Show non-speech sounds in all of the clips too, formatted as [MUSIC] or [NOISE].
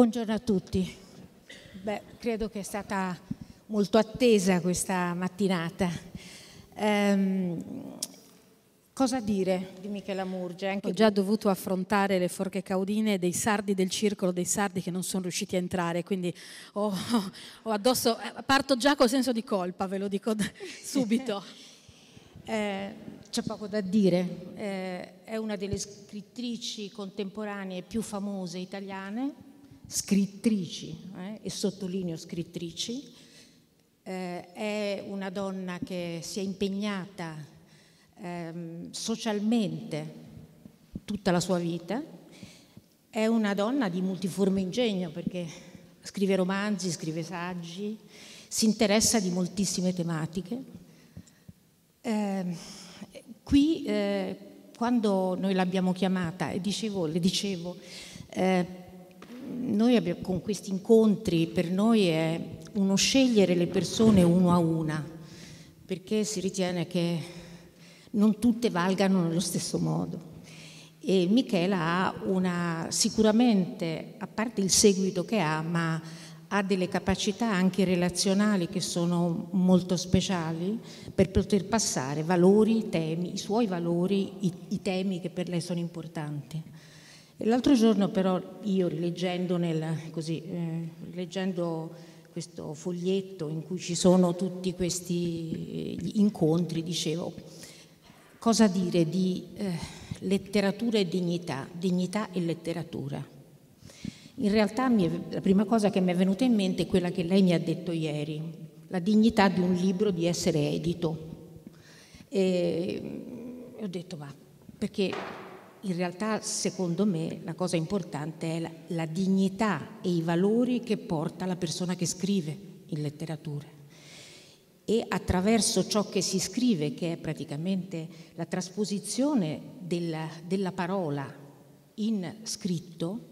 Buongiorno a tutti. Beh, credo che è stata molto attesa questa mattinata. Ehm, cosa dire di Michela Murge? Anche Ho già dovuto affrontare le forche caudine dei sardi del circolo, dei sardi che non sono riusciti a entrare, quindi ho, ho addosso, eh, parto già col senso di colpa, ve lo dico subito. [LAUGHS] Eh, c'è poco da dire, eh, è una delle scrittrici contemporanee più famose italiane, scrittrici, eh, e sottolineo scrittrici, eh, è una donna che si è impegnata ehm, socialmente tutta la sua vita, è una donna di multiforme ingegno perché scrive romanzi, scrive saggi, si interessa di moltissime tematiche. Eh, qui, eh, quando noi l'abbiamo chiamata, dicevo, le dicevo, eh, noi abbiamo, con questi incontri per noi è uno scegliere le persone uno a una, perché si ritiene che non tutte valgano nello stesso modo. E Michela ha una, sicuramente, a parte il seguito che ha, ma ha delle capacità anche relazionali che sono molto speciali per poter passare valori, temi, i suoi valori, i, i temi che per lei sono importanti. L'altro giorno però io rileggendo, nel, così, eh, rileggendo questo foglietto in cui ci sono tutti questi eh, incontri, dicevo cosa dire di eh, letteratura e dignità, dignità e letteratura. In realtà è, la prima cosa che mi è venuta in mente è quella che lei mi ha detto ieri, la dignità di un libro di essere edito. E ho detto, ma perché in realtà secondo me la cosa importante è la, la, dignità e i valori che porta la persona che scrive in letteratura. E attraverso ciò che si scrive, che è praticamente la trasposizione della, della parola in scritto,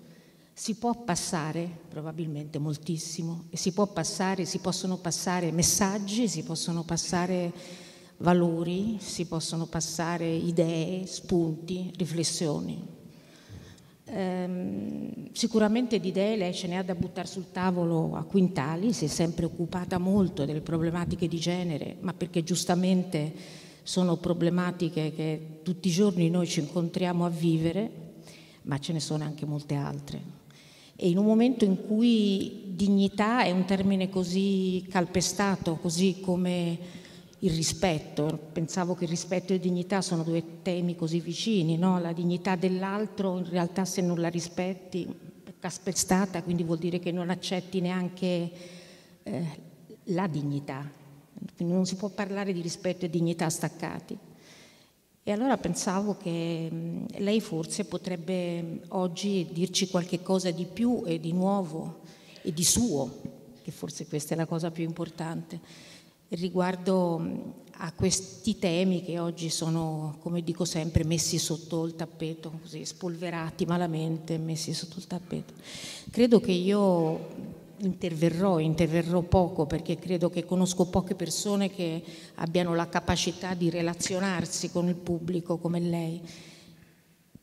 si può passare probabilmente moltissimo e si, può passare, si possono passare messaggi, si possono passare valori, si possono passare idee, spunti, riflessioni. Ehm, sicuramente di idee lei ce ne ha da buttare sul tavolo a quintali, si è sempre occupata molto delle problematiche di genere, ma perché giustamente sono problematiche che tutti i giorni noi ci incontriamo a vivere, ma ce ne sono anche molte altre. E in un momento in cui dignità è un termine così calpestato, così come il rispetto. Pensavo che rispetto e dignità sono due temi così vicini, no? la dignità dell'altro in realtà se non la rispetti è caspestata, quindi vuol dire che non accetti neanche eh, la dignità. Quindi non si può parlare di rispetto e dignità staccati. E allora pensavo che lei forse potrebbe oggi dirci qualche cosa di più e di nuovo e di suo, che forse questa è la cosa più importante riguardo a questi temi che oggi sono, come dico sempre, messi sotto il tappeto, così spolverati malamente, messi sotto il tappeto. Credo che io interverrò, interverrò poco perché credo che conosco poche persone che abbiano la capacità di relazionarsi con il pubblico come lei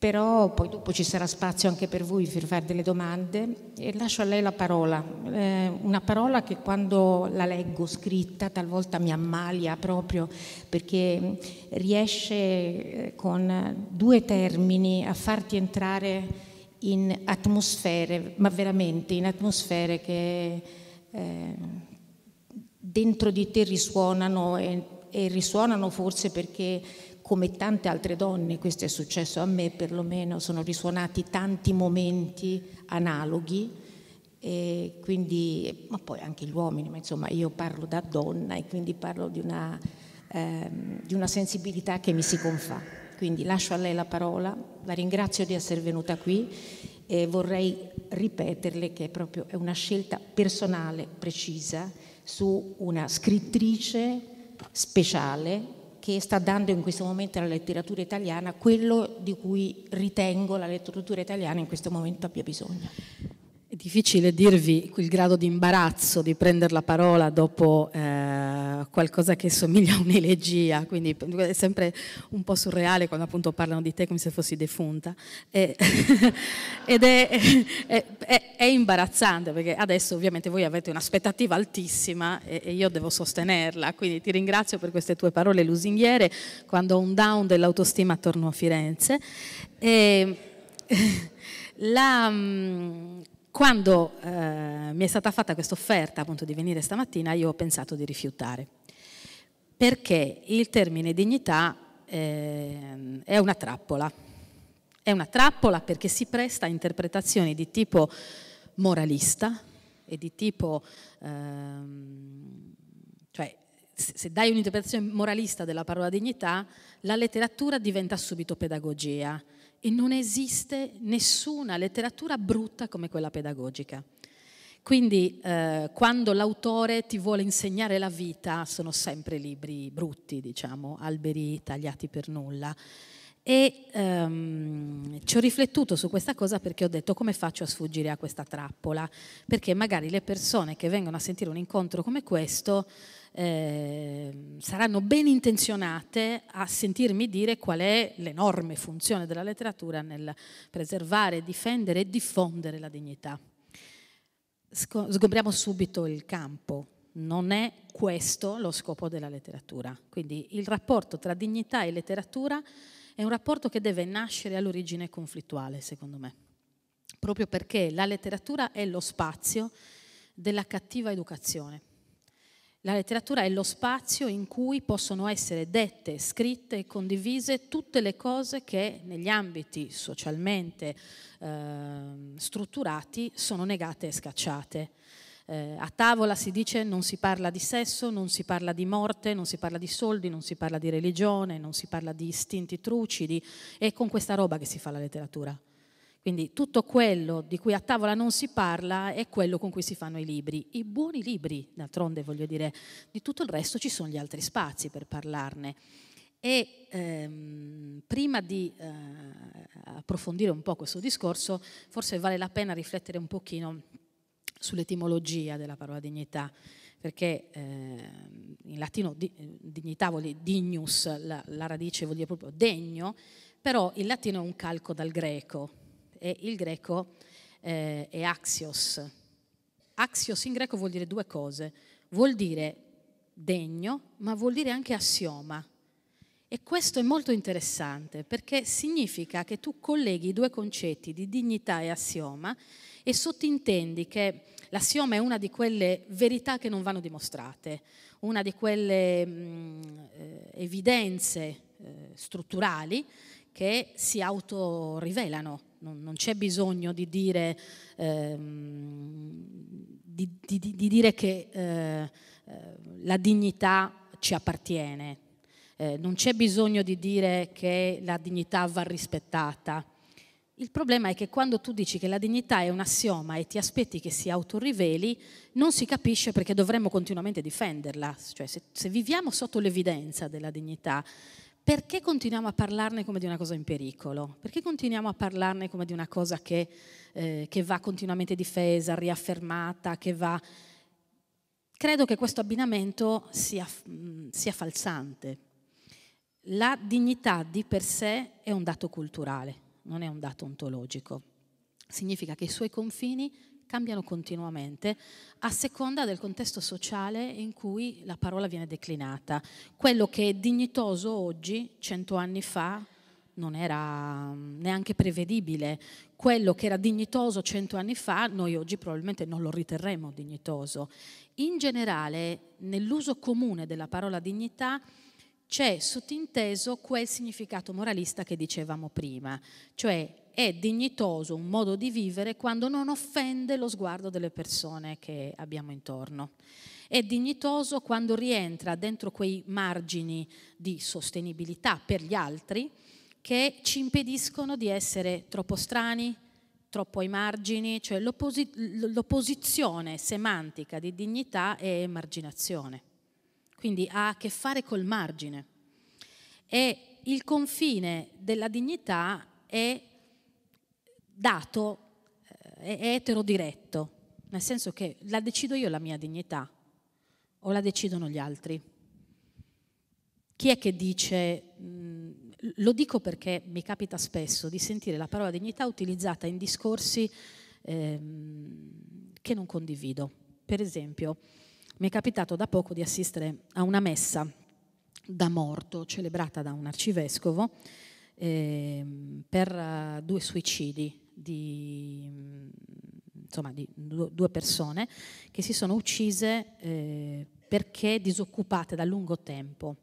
però poi dopo ci sarà spazio anche per voi per fare delle domande e lascio a lei la parola, eh, una parola che quando la leggo scritta talvolta mi ammalia proprio perché riesce eh, con due termini a farti entrare in atmosfere, ma veramente in atmosfere che eh, dentro di te risuonano e, e risuonano forse perché come tante altre donne, questo è successo a me perlomeno, sono risuonati tanti momenti analoghi. Quindi, ma poi anche gli uomini, ma insomma io parlo da donna e quindi parlo di una, ehm, di una sensibilità che mi si confà. Quindi lascio a lei la parola, la ringrazio di essere venuta qui e vorrei ripeterle che è proprio è una scelta personale, precisa, su una scrittrice speciale che sta dando in questo momento alla letteratura italiana quello di cui ritengo la letteratura italiana in questo momento abbia bisogno difficile dirvi il grado di imbarazzo di prendere la parola dopo eh, qualcosa che somiglia a un'elegia, quindi è sempre un po' surreale quando appunto parlano di te come se fossi defunta. E, [LAUGHS] ed è, è, è, è, imbarazzante perché adesso ovviamente voi avete un'aspettativa altissima e, e, io devo sostenerla, quindi ti ringrazio per queste tue parole lusinghiere quando ho un down dell'autostima torno a Firenze. E, [LAUGHS] la, mm, quando eh, mi è stata fatta questa offerta appunto di venire stamattina io ho pensato di rifiutare perché il termine dignità eh, è una trappola. È una trappola perché si presta a interpretazioni di tipo moralista e di tipo... Ehm, cioè, se dai un'interpretazione moralista della parola dignità, la letteratura diventa subito pedagogia e non esiste nessuna letteratura brutta come quella pedagogica. Quindi eh, quando l'autore ti vuole insegnare la vita sono sempre libri brutti, diciamo, alberi tagliati per nulla. E ehm, ci ho riflettuto su questa cosa perché ho detto come faccio a sfuggire a questa trappola, perché magari le persone che vengono a sentire un incontro come questo eh, saranno ben intenzionate a sentirmi dire qual è l'enorme funzione della letteratura nel preservare, difendere e diffondere la dignità. Sgombriamo subito il campo, non è questo lo scopo della letteratura. Quindi il rapporto tra dignità e letteratura è un rapporto che deve nascere all'origine conflittuale, secondo me, proprio perché la letteratura è lo spazio della cattiva educazione. La letteratura è lo spazio in cui possono essere dette, scritte e condivise tutte le cose che negli ambiti socialmente eh, strutturati sono negate e scacciate. Eh, a tavola si dice non si parla di sesso, non si parla di morte, non si parla di soldi, non si parla di religione, non si parla di istinti trucidi. È con questa roba che si fa la letteratura. Quindi tutto quello di cui a tavola non si parla è quello con cui si fanno i libri, i buoni libri, d'altronde voglio dire, di tutto il resto ci sono gli altri spazi per parlarne. E ehm, prima di eh, approfondire un po' questo discorso, forse vale la pena riflettere un pochino sull'etimologia della parola dignità, perché eh, in latino di, dignità vuol dire dignus, la, la radice vuol dire proprio degno, però il latino è un calco dal greco, e il greco eh, è axios. Axios in greco vuol dire due cose, vuol dire degno, ma vuol dire anche assioma. E questo è molto interessante perché significa che tu colleghi i due concetti di dignità e assioma e sottintendi che l'assioma è una di quelle verità che non vanno dimostrate, una di quelle mh, mm, eh, evidenze eh, strutturali che si autorivelano non, non c'è bisogno di dire, ehm, di, di, di dire che eh, eh, la dignità ci appartiene, eh, non c'è bisogno di dire che la dignità va rispettata. Il problema è che quando tu dici che la dignità è un assioma e ti aspetti che si autoriveli, non si capisce perché dovremmo continuamente difenderla. Cioè, se, se viviamo sotto l'evidenza della dignità, perché continuiamo a parlarne come di una cosa in pericolo? Perché continuiamo a parlarne come di una cosa che, eh, che va continuamente difesa, riaffermata, che va... Credo che questo abbinamento sia, mh, sia falsante. La dignità di per sé è un dato culturale, non è un dato ontologico. Significa che i suoi confini cambiano continuamente a seconda del contesto sociale in cui la parola viene declinata. Quello che è dignitoso oggi, cento anni fa, non era mm, neanche prevedibile. Quello che era dignitoso cento anni fa, noi oggi probabilmente non lo riterremo dignitoso. In generale, nell'uso comune della parola dignità c'è sottinteso quel significato moralista che dicevamo prima, cioè è dignitoso un modo di vivere quando non offende lo sguardo delle persone che abbiamo intorno. È dignitoso quando rientra dentro quei margini di sostenibilità per gli altri che ci impediscono di essere troppo strani, troppo ai margini, cioè l'opposizione semantica di dignità è emarginazione. Quindi ha a che fare col margine. E il confine della dignità è dato eh, è etero diretto, nel senso che la decido io la mia dignità o la decidono gli altri. Chi è che dice, mm, lo dico perché mi capita spesso di sentire la parola dignità utilizzata in discorsi ehm, che non condivido. Per esempio, mi è capitato da poco di assistere a una messa da morto celebrata da un arcivescovo ehm, per eh, due suicidi di, insomma, di due persone che si sono uccise eh, perché disoccupate da lungo tempo.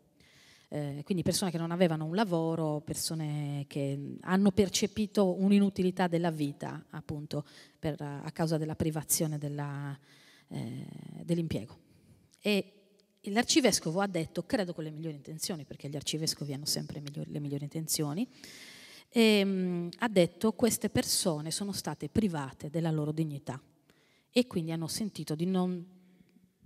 Eh, quindi persone che non avevano un lavoro, persone che hanno percepito un'inutilità della vita appunto per, a causa della privazione della, eh, dell'impiego. E l'arcivescovo ha detto, credo con le migliori intenzioni, perché gli arcivescovi hanno sempre migliori, le migliori intenzioni, e, ehm, ha detto queste persone sono state private della loro dignità e quindi hanno sentito di non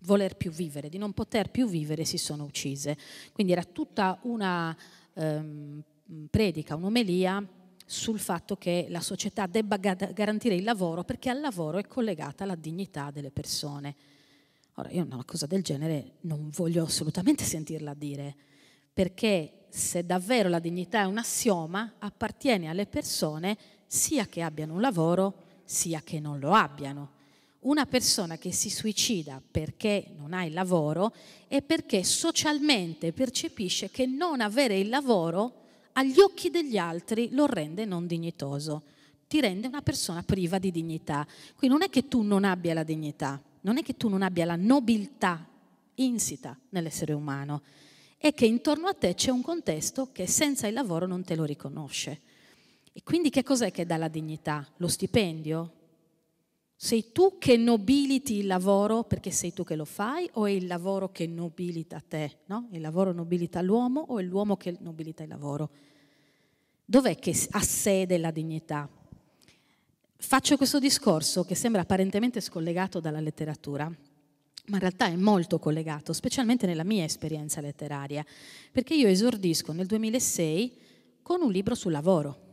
voler più vivere, di non poter più vivere, e si sono uccise. Quindi era tutta una ehm, predica, un'omelia sul fatto che la società debba garantire il lavoro perché al lavoro è collegata la dignità delle persone. Ora, io una cosa del genere non voglio assolutamente [LAUGHS] sentirla dire, perché se davvero la dignità è un assioma, appartiene alle persone sia che abbiano un lavoro sia che non lo abbiano. Una persona che si suicida perché non ha il lavoro è perché socialmente percepisce che non avere il lavoro agli occhi degli altri lo rende non dignitoso, ti rende una persona priva di dignità. Quindi non è che tu non abbia la dignità, non è che tu non abbia la nobiltà insita nell'essere umano, è che intorno a te c'è un contesto che senza il lavoro non te lo riconosce. E quindi che cos'è che dà la dignità? Lo stipendio? Sei tu che nobiliti il lavoro perché sei tu che lo fai o è il lavoro che nobilita te? No? Il lavoro nobilita l'uomo o è l'uomo che nobilita il lavoro? Dov'è che ha sede la dignità? Faccio questo discorso che sembra apparentemente scollegato dalla letteratura, ma in realtà è molto collegato, specialmente nella mia esperienza letteraria, perché io esordisco nel 2006 con un libro sul lavoro,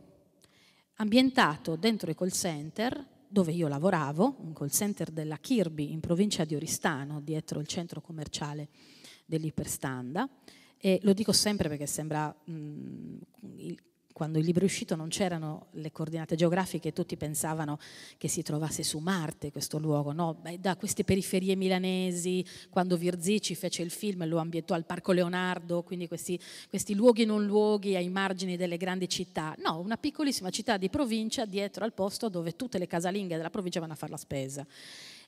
ambientato dentro i call center dove io lavoravo, un call center della Kirby in provincia di Oristano, dietro il centro commerciale dell'Iperstanda. E lo dico sempre perché sembra mh, mm, il, quando il libro è uscito non c'erano le coordinate geografiche, tutti pensavano che si trovasse su Marte questo luogo, no? da queste periferie milanesi, quando Virzici fece il film lo ambientò al Parco Leonardo, quindi questi, questi luoghi non luoghi ai margini delle grandi città, no, una piccolissima città di provincia dietro al posto dove tutte le casalinghe della provincia vanno a fare la spesa.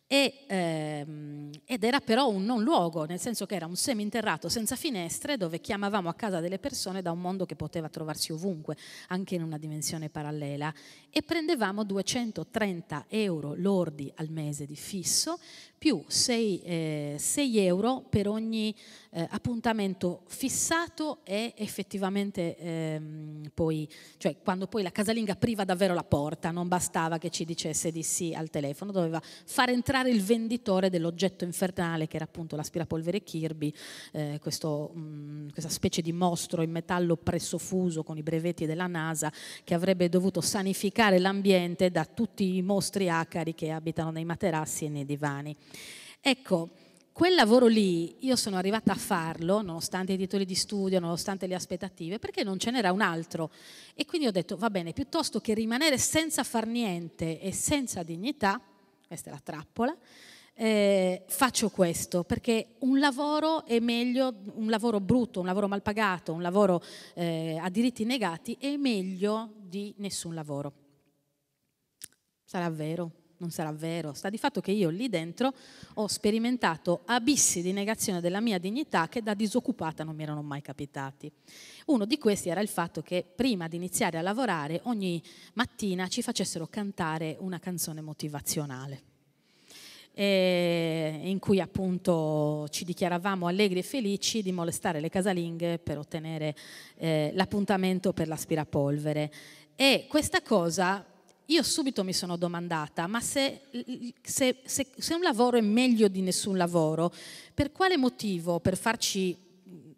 E, ehm, ed era però un non luogo, nel senso che era un seminterrato senza finestre dove chiamavamo a casa delle persone da un mondo che poteva trovarsi ovunque, anche in una dimensione parallela, e prendevamo 230 euro lordi al mese di fisso, più 6, eh, 6 euro per ogni eh, appuntamento fissato e effettivamente ehm, poi, cioè quando poi la casalinga apriva davvero la porta, non bastava che ci dicesse di sì al telefono, doveva far entrare incontrare il venditore dell'oggetto infernale, che era appunto l'aspirapolvere Kirby, eh, questo, mh, mm, questa specie di mostro in metallo pressofuso con i brevetti della NASA, che avrebbe dovuto sanificare l'ambiente da tutti i mostri acari che abitano nei materassi e nei divani. Ecco, quel lavoro lì io sono arrivata a farlo, nonostante i titoli di studio, nonostante le aspettative, perché non ce n'era un altro. E quindi ho detto, va bene, piuttosto che rimanere senza far niente e senza dignità, questa è la trappola, eh, faccio questo perché un lavoro è meglio, un lavoro brutto, un lavoro mal pagato, un lavoro eh, a diritti negati è meglio di nessun lavoro. Sarà vero, non sarà vero, sta di fatto che io lì dentro ho sperimentato abissi di negazione della mia dignità che da disoccupata non mi erano mai capitati. Uno di questi era il fatto che prima di iniziare a lavorare ogni mattina ci facessero cantare una canzone motivazionale eh, in cui appunto ci dichiaravamo allegri e felici di molestare le casalinghe per ottenere eh, l'appuntamento per l'aspirapolvere. E questa cosa io subito mi sono domandata, ma se, se, se, se un lavoro è meglio di nessun lavoro, per quale motivo per farci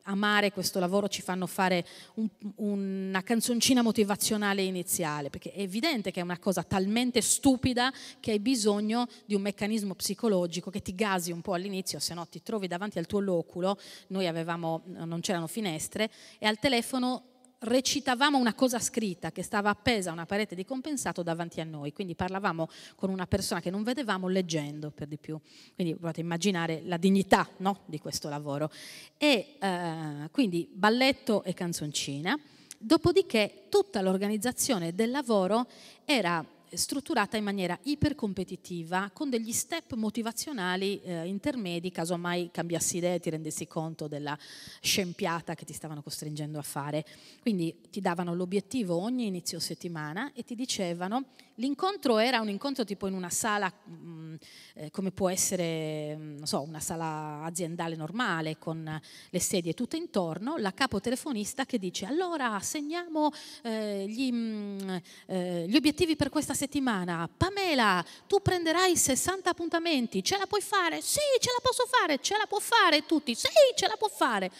amare questo lavoro ci fanno fare un, una canzoncina motivazionale iniziale, perché è evidente che è una cosa talmente stupida che hai bisogno di un meccanismo psicologico che ti gasi un po' all'inizio, se no ti trovi davanti al tuo loculo, noi avevamo, non c'erano finestre, e al telefono recitavamo una cosa scritta che stava appesa a una parete di compensato davanti a noi, quindi parlavamo con una persona che non vedevamo leggendo per di più, quindi potete immaginare la dignità no, di questo lavoro. E eh, quindi balletto e canzoncina, dopodiché tutta l'organizzazione del lavoro era strutturata in maniera ipercompetitiva con degli step motivazionali eh, intermedi caso mai cambiassi idea e ti rendessi conto della scempiata che ti stavano costringendo a fare. Quindi ti davano l'obiettivo ogni inizio settimana e ti dicevano l'incontro era un incontro tipo in una sala mh, mm, eh, come può essere mm, non so, una sala aziendale normale con le sedie tutte intorno, la capo telefonista che dice allora assegniamo eh, gli, mh, mm, eh, gli obiettivi per questa settimana settimana, Pamela, tu prenderai 60 appuntamenti, ce la puoi fare? Sì, ce la posso fare, ce la può fare tutti, sì, ce la può fare.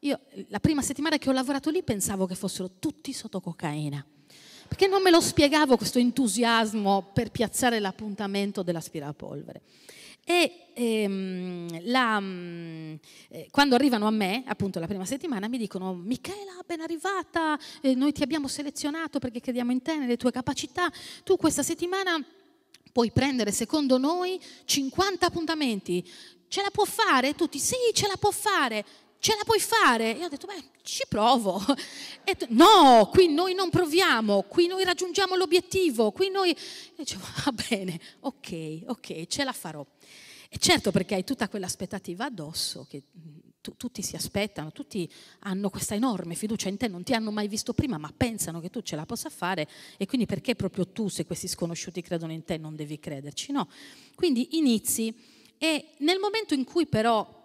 Io la prima settimana che ho lavorato lì pensavo che fossero tutti sotto cocaina, perché non me lo spiegavo questo entusiasmo per piazzare l'appuntamento dell'aspirapolvere. E ehm, la, mm, eh, quando arrivano a me, appunto la prima settimana, mi dicono Michela, ben arrivata, eh, noi ti abbiamo selezionato perché crediamo in te, nelle tue capacità, tu questa settimana puoi prendere secondo noi 50 appuntamenti, ce la può fare? Tutti sì, ce la può fare ce la puoi fare? E io ho detto, beh, ci provo. E detto, no, qui noi non proviamo, qui noi raggiungiamo l'obiettivo, qui noi... E dicevo, va bene, ok, ok, ce la farò. E certo perché hai tutta quell'aspettativa addosso che mhmm, tu, tutti si aspettano, tutti hanno questa enorme fiducia in te, non ti hanno mai visto prima, ma pensano che tu ce la possa fare e quindi perché proprio tu, se questi sconosciuti credono in te, non devi crederci? No. Quindi inizi e nel momento in cui però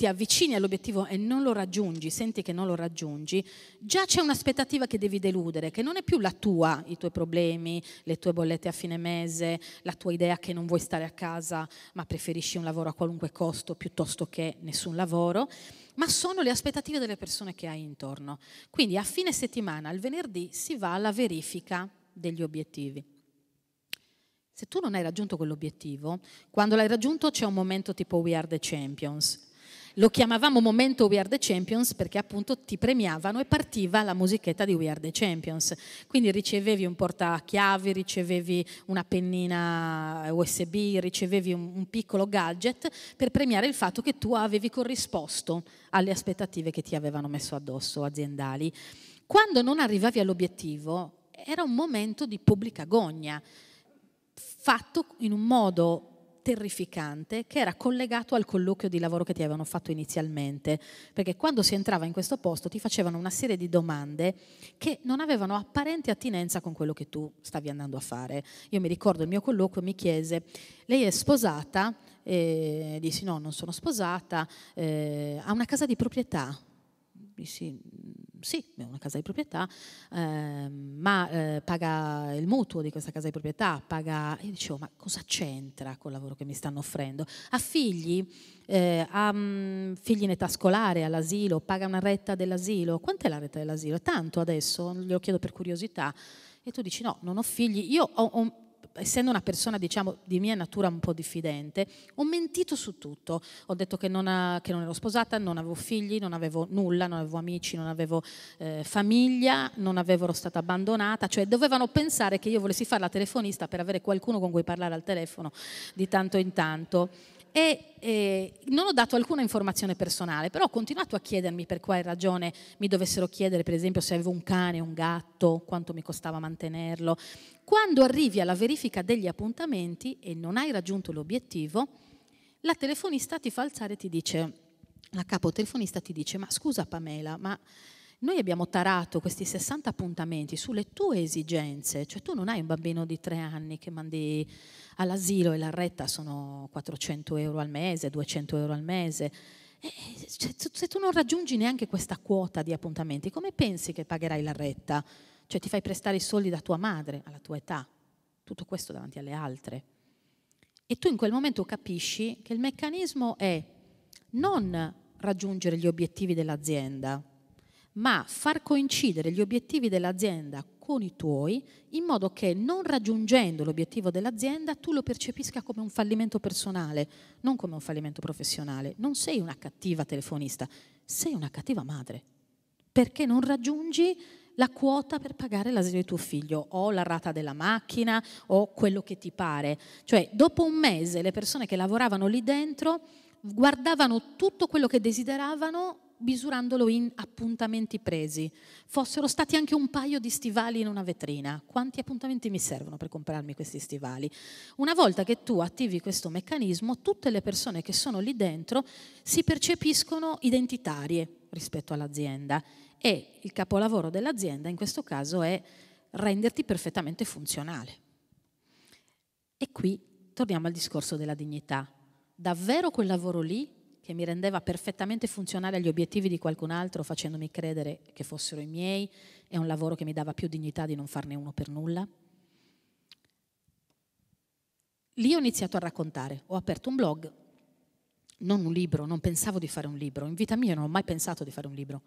ti avvicini all'obiettivo e non lo raggiungi, senti che non lo raggiungi, già c'è un'aspettativa che devi deludere, che non è più la tua, i tuoi problemi, le tue bollette a fine mese, la tua idea che non vuoi stare a casa ma preferisci un lavoro a qualunque costo piuttosto che nessun lavoro, ma sono le aspettative delle persone che hai intorno. Quindi a fine settimana, il venerdì, si va alla verifica degli obiettivi. Se tu non hai raggiunto quell'obiettivo, quando l'hai raggiunto c'è un momento tipo We are the champions, lo chiamavamo momento We Are the Champions perché appunto ti premiavano e partiva la musichetta di We Are the Champions. Quindi ricevevi un portachiavi, ricevevi una pennina USB, ricevevi un, un piccolo gadget per premiare il fatto che tu avevi corrisposto alle aspettative che ti avevano messo addosso aziendali. Quando non arrivavi all'obiettivo era un momento di pubblica gogna, fatto in un modo terrificante che era collegato al colloquio di lavoro che ti avevano fatto inizialmente, perché quando si entrava in questo posto ti facevano una serie di domande che non avevano apparente attinenza con quello che tu stavi andando a fare. Io mi ricordo il mio colloquio mi chiese, lei è sposata? E dissi no, non sono sposata, eh, ha una casa di proprietà? Dissi sì, è una casa di proprietà, eh, ma eh, paga il mutuo di questa casa di proprietà, paga... io dicevo, ma cosa c'entra col lavoro che mi stanno offrendo? Ha figli, eh, ha mm, figli in età scolare, all'asilo, paga una retta dell'asilo. Quant'è la retta dell'asilo? Tanto adesso, glielo chiedo per curiosità. E tu dici, no, non ho figli. Io ho, ho essendo una persona diciamo di mia natura un po' diffidente, ho mentito su tutto. Ho detto che non, ha, che non ero sposata, non avevo figli, non avevo nulla, non avevo amici, non avevo eh, famiglia, non avevo, ero stata abbandonata, cioè dovevano pensare che io volessi fare la telefonista per avere qualcuno con cui parlare al telefono di tanto in tanto e eh, non ho dato alcuna informazione personale, però ho continuato a chiedermi per quale ragione mi dovessero chiedere, per esempio, se avevo un cane, un gatto, quanto mi costava mantenerlo. Quando arrivi alla verifica degli appuntamenti e non hai raggiunto l'obiettivo, la telefonista ti fa alzare e ti dice, la capo telefonista ti dice, ma scusa Pamela, ma noi abbiamo tarato questi 60 appuntamenti sulle tue esigenze, cioè tu non hai un bambino di tre anni che mandi all'asilo e la retta sono 400 euro al mese, 200 euro al mese. E, cioè, se tu non raggiungi neanche questa quota di appuntamenti, come pensi che pagherai la retta? Cioè ti fai prestare i soldi da tua madre alla tua età, tutto questo davanti alle altre. E tu in quel momento capisci che il meccanismo è non raggiungere gli obiettivi dell'azienda, ma far coincidere gli obiettivi dell'azienda con i tuoi in modo che non raggiungendo l'obiettivo dell'azienda tu lo percepisca come un fallimento personale, non come un fallimento professionale. Non sei una cattiva telefonista, sei una cattiva madre, perché non raggiungi la quota per pagare l'asilo di tuo figlio o la rata della macchina o quello che ti pare. Cioè, dopo un mese le persone che lavoravano lì dentro guardavano tutto quello che desideravano misurandolo in appuntamenti presi. Fossero stati anche un paio di stivali in una vetrina. Quanti appuntamenti mi servono per comprarmi questi stivali? Una volta che tu attivi questo meccanismo, tutte le persone che sono lì dentro si percepiscono identitarie rispetto all'azienda e il capolavoro dell'azienda in questo caso è renderti perfettamente funzionale. E qui torniamo al discorso della dignità. Davvero quel lavoro lì che mi rendeva perfettamente funzionale agli obiettivi di qualcun altro facendomi credere che fossero i miei e un lavoro che mi dava più dignità di non farne uno per nulla. Lì ho iniziato a raccontare, ho aperto un blog, non un libro, non pensavo di fare un libro, in vita mia non ho mai pensato di fare un libro.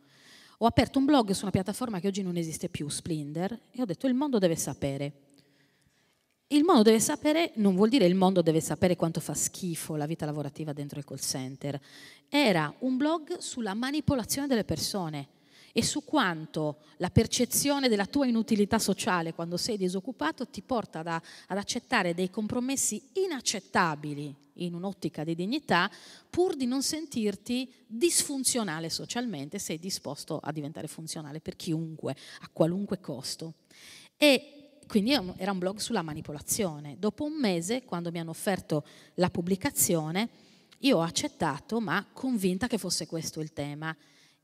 Ho aperto un blog su una piattaforma che oggi non esiste più, Splinder, e ho detto il mondo deve sapere il mondo deve sapere non vuol dire il mondo deve sapere quanto fa schifo la vita lavorativa dentro il call center. Era un blog sulla manipolazione delle persone e su quanto la percezione della tua inutilità sociale quando sei disoccupato ti porta ad, ad accettare dei compromessi inaccettabili in un'ottica di dignità pur di non sentirti disfunzionale socialmente, sei disposto a diventare funzionale per chiunque, a qualunque costo. E quindi era un blog sulla manipolazione. Dopo un mese, quando mi hanno offerto la pubblicazione, io ho accettato, ma convinta che fosse questo il tema.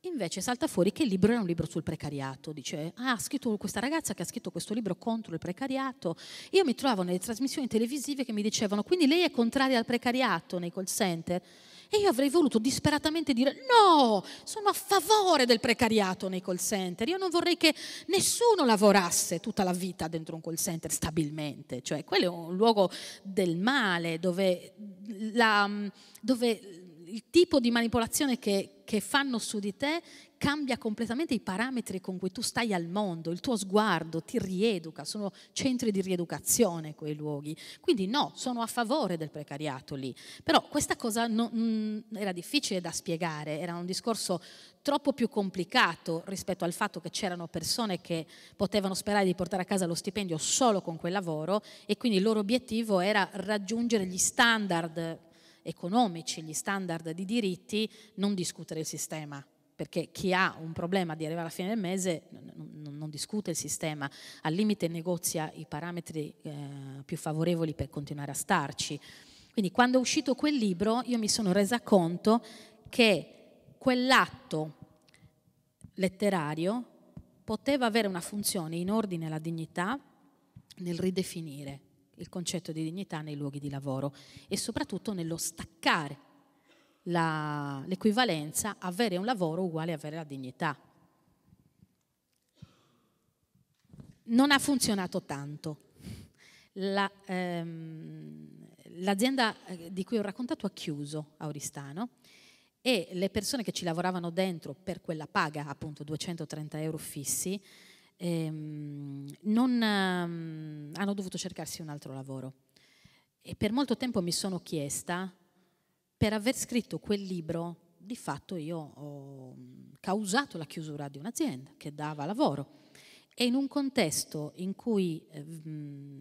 Invece salta fuori che il libro era un libro sul precariato. Dice, ah, ha scritto questa ragazza che ha scritto questo libro contro il precariato. Io mi trovavo nelle trasmissioni televisive che mi dicevano, quindi lei è contraria al precariato nei call center? E io avrei voluto disperatamente dire no, sono a favore del precariato nei call center, io non vorrei che nessuno lavorasse tutta la vita dentro un call center stabilmente, cioè quello è un luogo del male dove, la, dove il tipo di manipolazione che, che fanno su di te cambia completamente i parametri con cui tu stai al mondo, il tuo sguardo ti rieduca, sono centri di rieducazione quei luoghi. Quindi no, sono a favore del precariato lì. Però questa cosa non, mm, era difficile da spiegare, era un discorso troppo più complicato rispetto al fatto che c'erano persone che potevano sperare di portare a casa lo stipendio solo con quel lavoro e quindi il loro obiettivo era raggiungere gli standard economici, gli standard di diritti, non discutere il sistema perché chi ha un problema di arrivare alla fine del mese non, discute il sistema, al limite negozia i parametri eh, più favorevoli per continuare a starci. Quindi quando è uscito quel libro io mi sono resa conto che quell'atto letterario poteva avere una funzione in ordine alla dignità nel ridefinire il concetto di dignità nei luoghi di lavoro e soprattutto nello staccare la, l'equivalenza avere un lavoro uguale avere la dignità. Non ha funzionato tanto. La, ehm, l'azienda eh, di cui ho raccontato ha chiuso Auristano e le persone che ci lavoravano dentro per quella paga, appunto 230 euro fissi, ehm, non, ehm, hanno dovuto cercarsi un altro lavoro. E per molto tempo mi sono chiesta per aver scritto quel libro di fatto io ho mm, causato la chiusura di un'azienda che dava lavoro e in un contesto in cui eh, mm,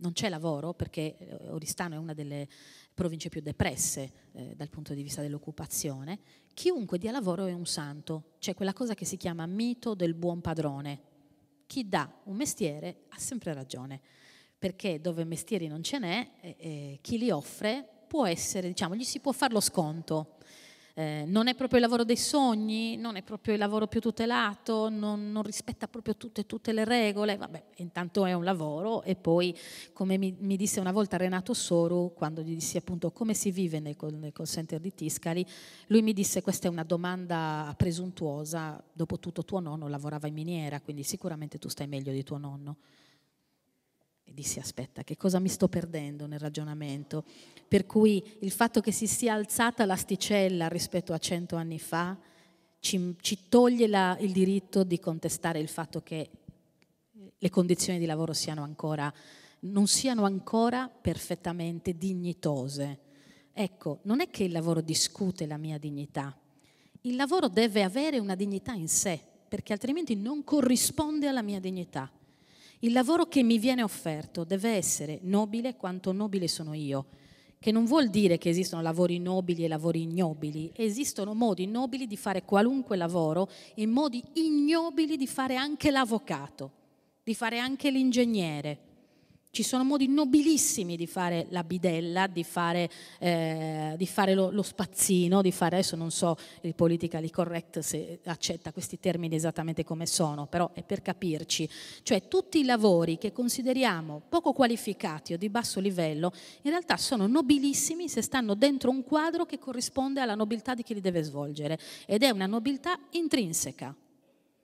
non c'è lavoro perché eh, Oristano è una delle province più depresse eh, dal punto di vista dell'occupazione, chiunque dia lavoro è un santo, c'è quella cosa che si chiama mito del buon padrone. Chi dà un mestiere ha sempre ragione, perché dove mestieri non ce n'è, eh, eh chi li offre può essere, diciamo, gli si può fare lo sconto. Eh, non è proprio il lavoro dei sogni, non è proprio il lavoro più tutelato, non, non rispetta proprio tutte, tutte, le regole, vabbè, intanto è un lavoro e poi, come mi, mi, disse una volta Renato Soru, quando gli dissi appunto come si vive nel, nel call center di Tiscali, lui mi disse questa è una domanda presuntuosa, dopotutto tuo nonno lavorava in miniera, quindi sicuramente tu stai meglio di tuo nonno. E dissi, aspetta, che cosa mi sto perdendo nel ragionamento? Per cui il fatto che si sia alzata l'asticella rispetto a cento anni fa ci, ci toglie la, il diritto di contestare il fatto che le condizioni di lavoro siano ancora, non siano ancora perfettamente dignitose. Ecco, non è che il lavoro discute la mia dignità, il lavoro deve avere una dignità in sé, perché altrimenti non corrisponde alla mia dignità. Il lavoro che mi viene offerto deve essere nobile quanto nobile sono io, che non vuol dire che esistono lavori nobili e lavori ignobili, esistono modi nobili di fare qualunque lavoro e modi ignobili di fare anche l'avvocato, di fare anche l'ingegnere. Ci sono modi nobilissimi di fare la bidella, di fare, eh, di fare lo, lo, spazzino, di fare, adesso non so il politically correct se accetta questi termini esattamente come sono, però è per capirci. Cioè tutti i lavori che consideriamo poco qualificati o di basso livello, in realtà sono nobilissimi se stanno dentro un quadro che corrisponde alla nobiltà di chi li deve svolgere ed è una nobiltà intrinseca.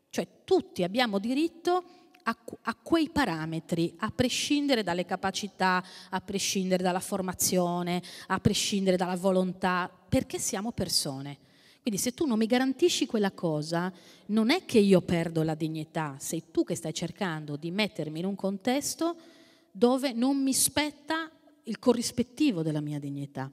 Cioè tutti abbiamo diritto a, a quei parametri, a prescindere dalle capacità, a prescindere dalla formazione, a prescindere dalla volontà, perché siamo persone. Quindi se tu non mi garantisci quella cosa, non è che io perdo la dignità, sei tu che stai cercando di mettermi in un contesto dove non mi spetta il corrispettivo della mia dignità.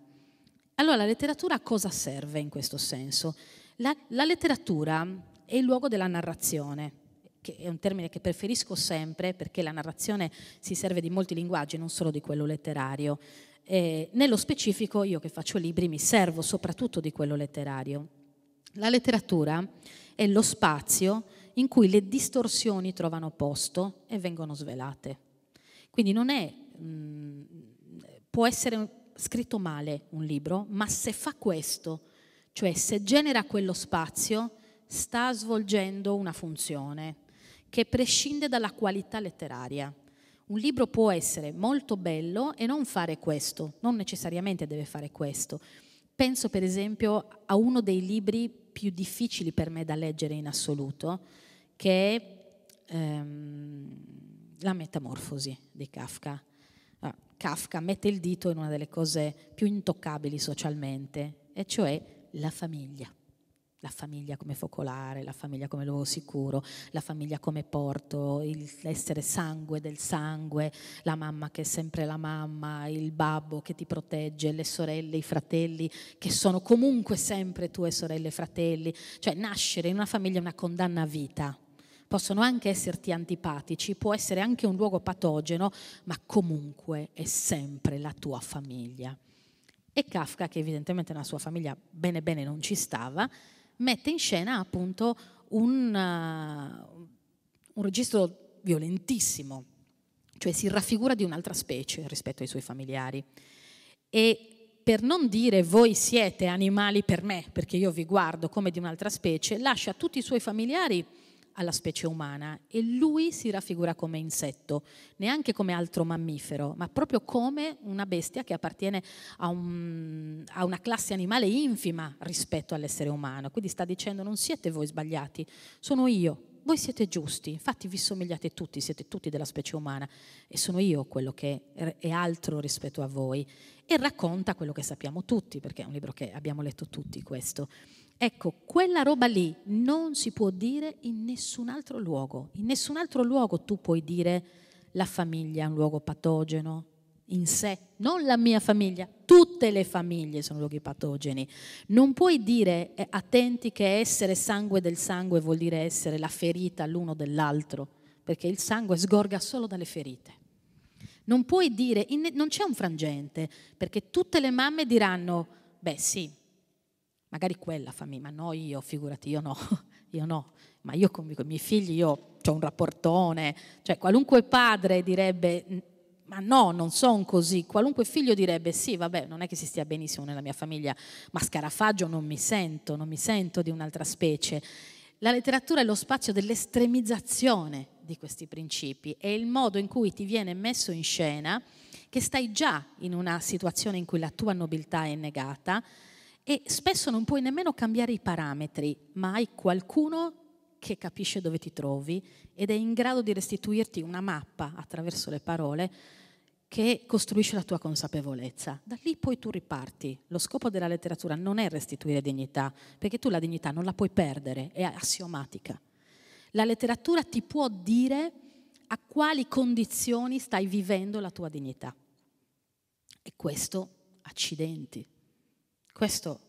Allora la letteratura a cosa serve in questo senso? La, la letteratura è il luogo della narrazione che è un termine che preferisco sempre perché la narrazione si serve di molti linguaggi, non solo di quello letterario. Eh, nello specifico io che faccio libri mi servo soprattutto di quello letterario. La letteratura è lo spazio in cui le distorsioni trovano posto e vengono svelate. Quindi non è... Mh, mm, può essere scritto male un libro, ma se fa questo, cioè se genera quello spazio, sta svolgendo una funzione, che prescinde dalla qualità letteraria. Un libro può essere molto bello e non fare questo, non necessariamente deve fare questo. Penso per esempio a uno dei libri più difficili per me da leggere in assoluto, che è ehm, La Metamorfosi di Kafka. Ah, Kafka mette il dito in una delle cose più intoccabili socialmente, e cioè la famiglia la famiglia come focolare, la famiglia come luogo sicuro, la famiglia come porto, l'essere sangue del sangue, la mamma che è sempre la mamma, il babbo che ti protegge, le sorelle, i fratelli che sono comunque sempre tue sorelle e fratelli. Cioè nascere in una famiglia è una condanna a vita. Possono anche esserti antipatici, può essere anche un luogo patogeno, ma comunque è sempre la tua famiglia. E Kafka, che evidentemente nella sua famiglia bene bene non ci stava, mette in scena appunto un, uh, un registro violentissimo, cioè si raffigura di un'altra specie rispetto ai suoi familiari. E per non dire voi siete animali per me, perché io vi guardo come di un'altra specie, lascia tutti i suoi familiari alla specie umana e lui si raffigura come insetto, neanche come altro mammifero, ma proprio come una bestia che appartiene a, un, a una classe animale infima rispetto all'essere umano. Quindi sta dicendo non siete voi sbagliati, sono io voi siete giusti, infatti vi somigliate tutti, siete tutti della specie umana e sono io quello che è altro rispetto a voi e racconta quello che sappiamo tutti, perché è un libro che abbiamo letto tutti questo. Ecco, quella roba lì non si può dire in nessun altro luogo. In nessun altro luogo tu puoi dire la famiglia è un luogo patogeno in sé, non la mia famiglia, tutte le famiglie sono luoghi patogeni. Non puoi dire eh, attenti che essere sangue del sangue vuol dire essere la ferita l'uno dell'altro, perché il sangue sgorga solo dalle ferite. Non puoi dire, in, non c'è un frangente, perché tutte le mamme diranno, beh sì, magari quella fammi, ma no io, figurati, io no, [LAUGHS] io no, ma io con, con i miei figli io ho un rapportone, cioè qualunque padre direbbe ma no, non sono così, qualunque figlio direbbe sì, vabbè, non è che si stia benissimo nella mia famiglia, ma scarafaggio non mi sento, non mi sento di un'altra specie. La letteratura è lo spazio dell'estremizzazione di questi principi, è il modo in cui ti viene messo in scena che stai già in una situazione in cui la tua nobiltà è negata, e spesso non puoi nemmeno cambiare i parametri, ma hai qualcuno che capisce dove ti trovi ed è in grado di restituirti una mappa attraverso le parole che costruisce la tua consapevolezza. Da lì poi tu riparti. Lo scopo della letteratura non è restituire dignità, perché tu la dignità non la puoi perdere, è assiomatica. La letteratura ti può dire a quali condizioni stai vivendo la tua dignità. E questo, accidenti, questo,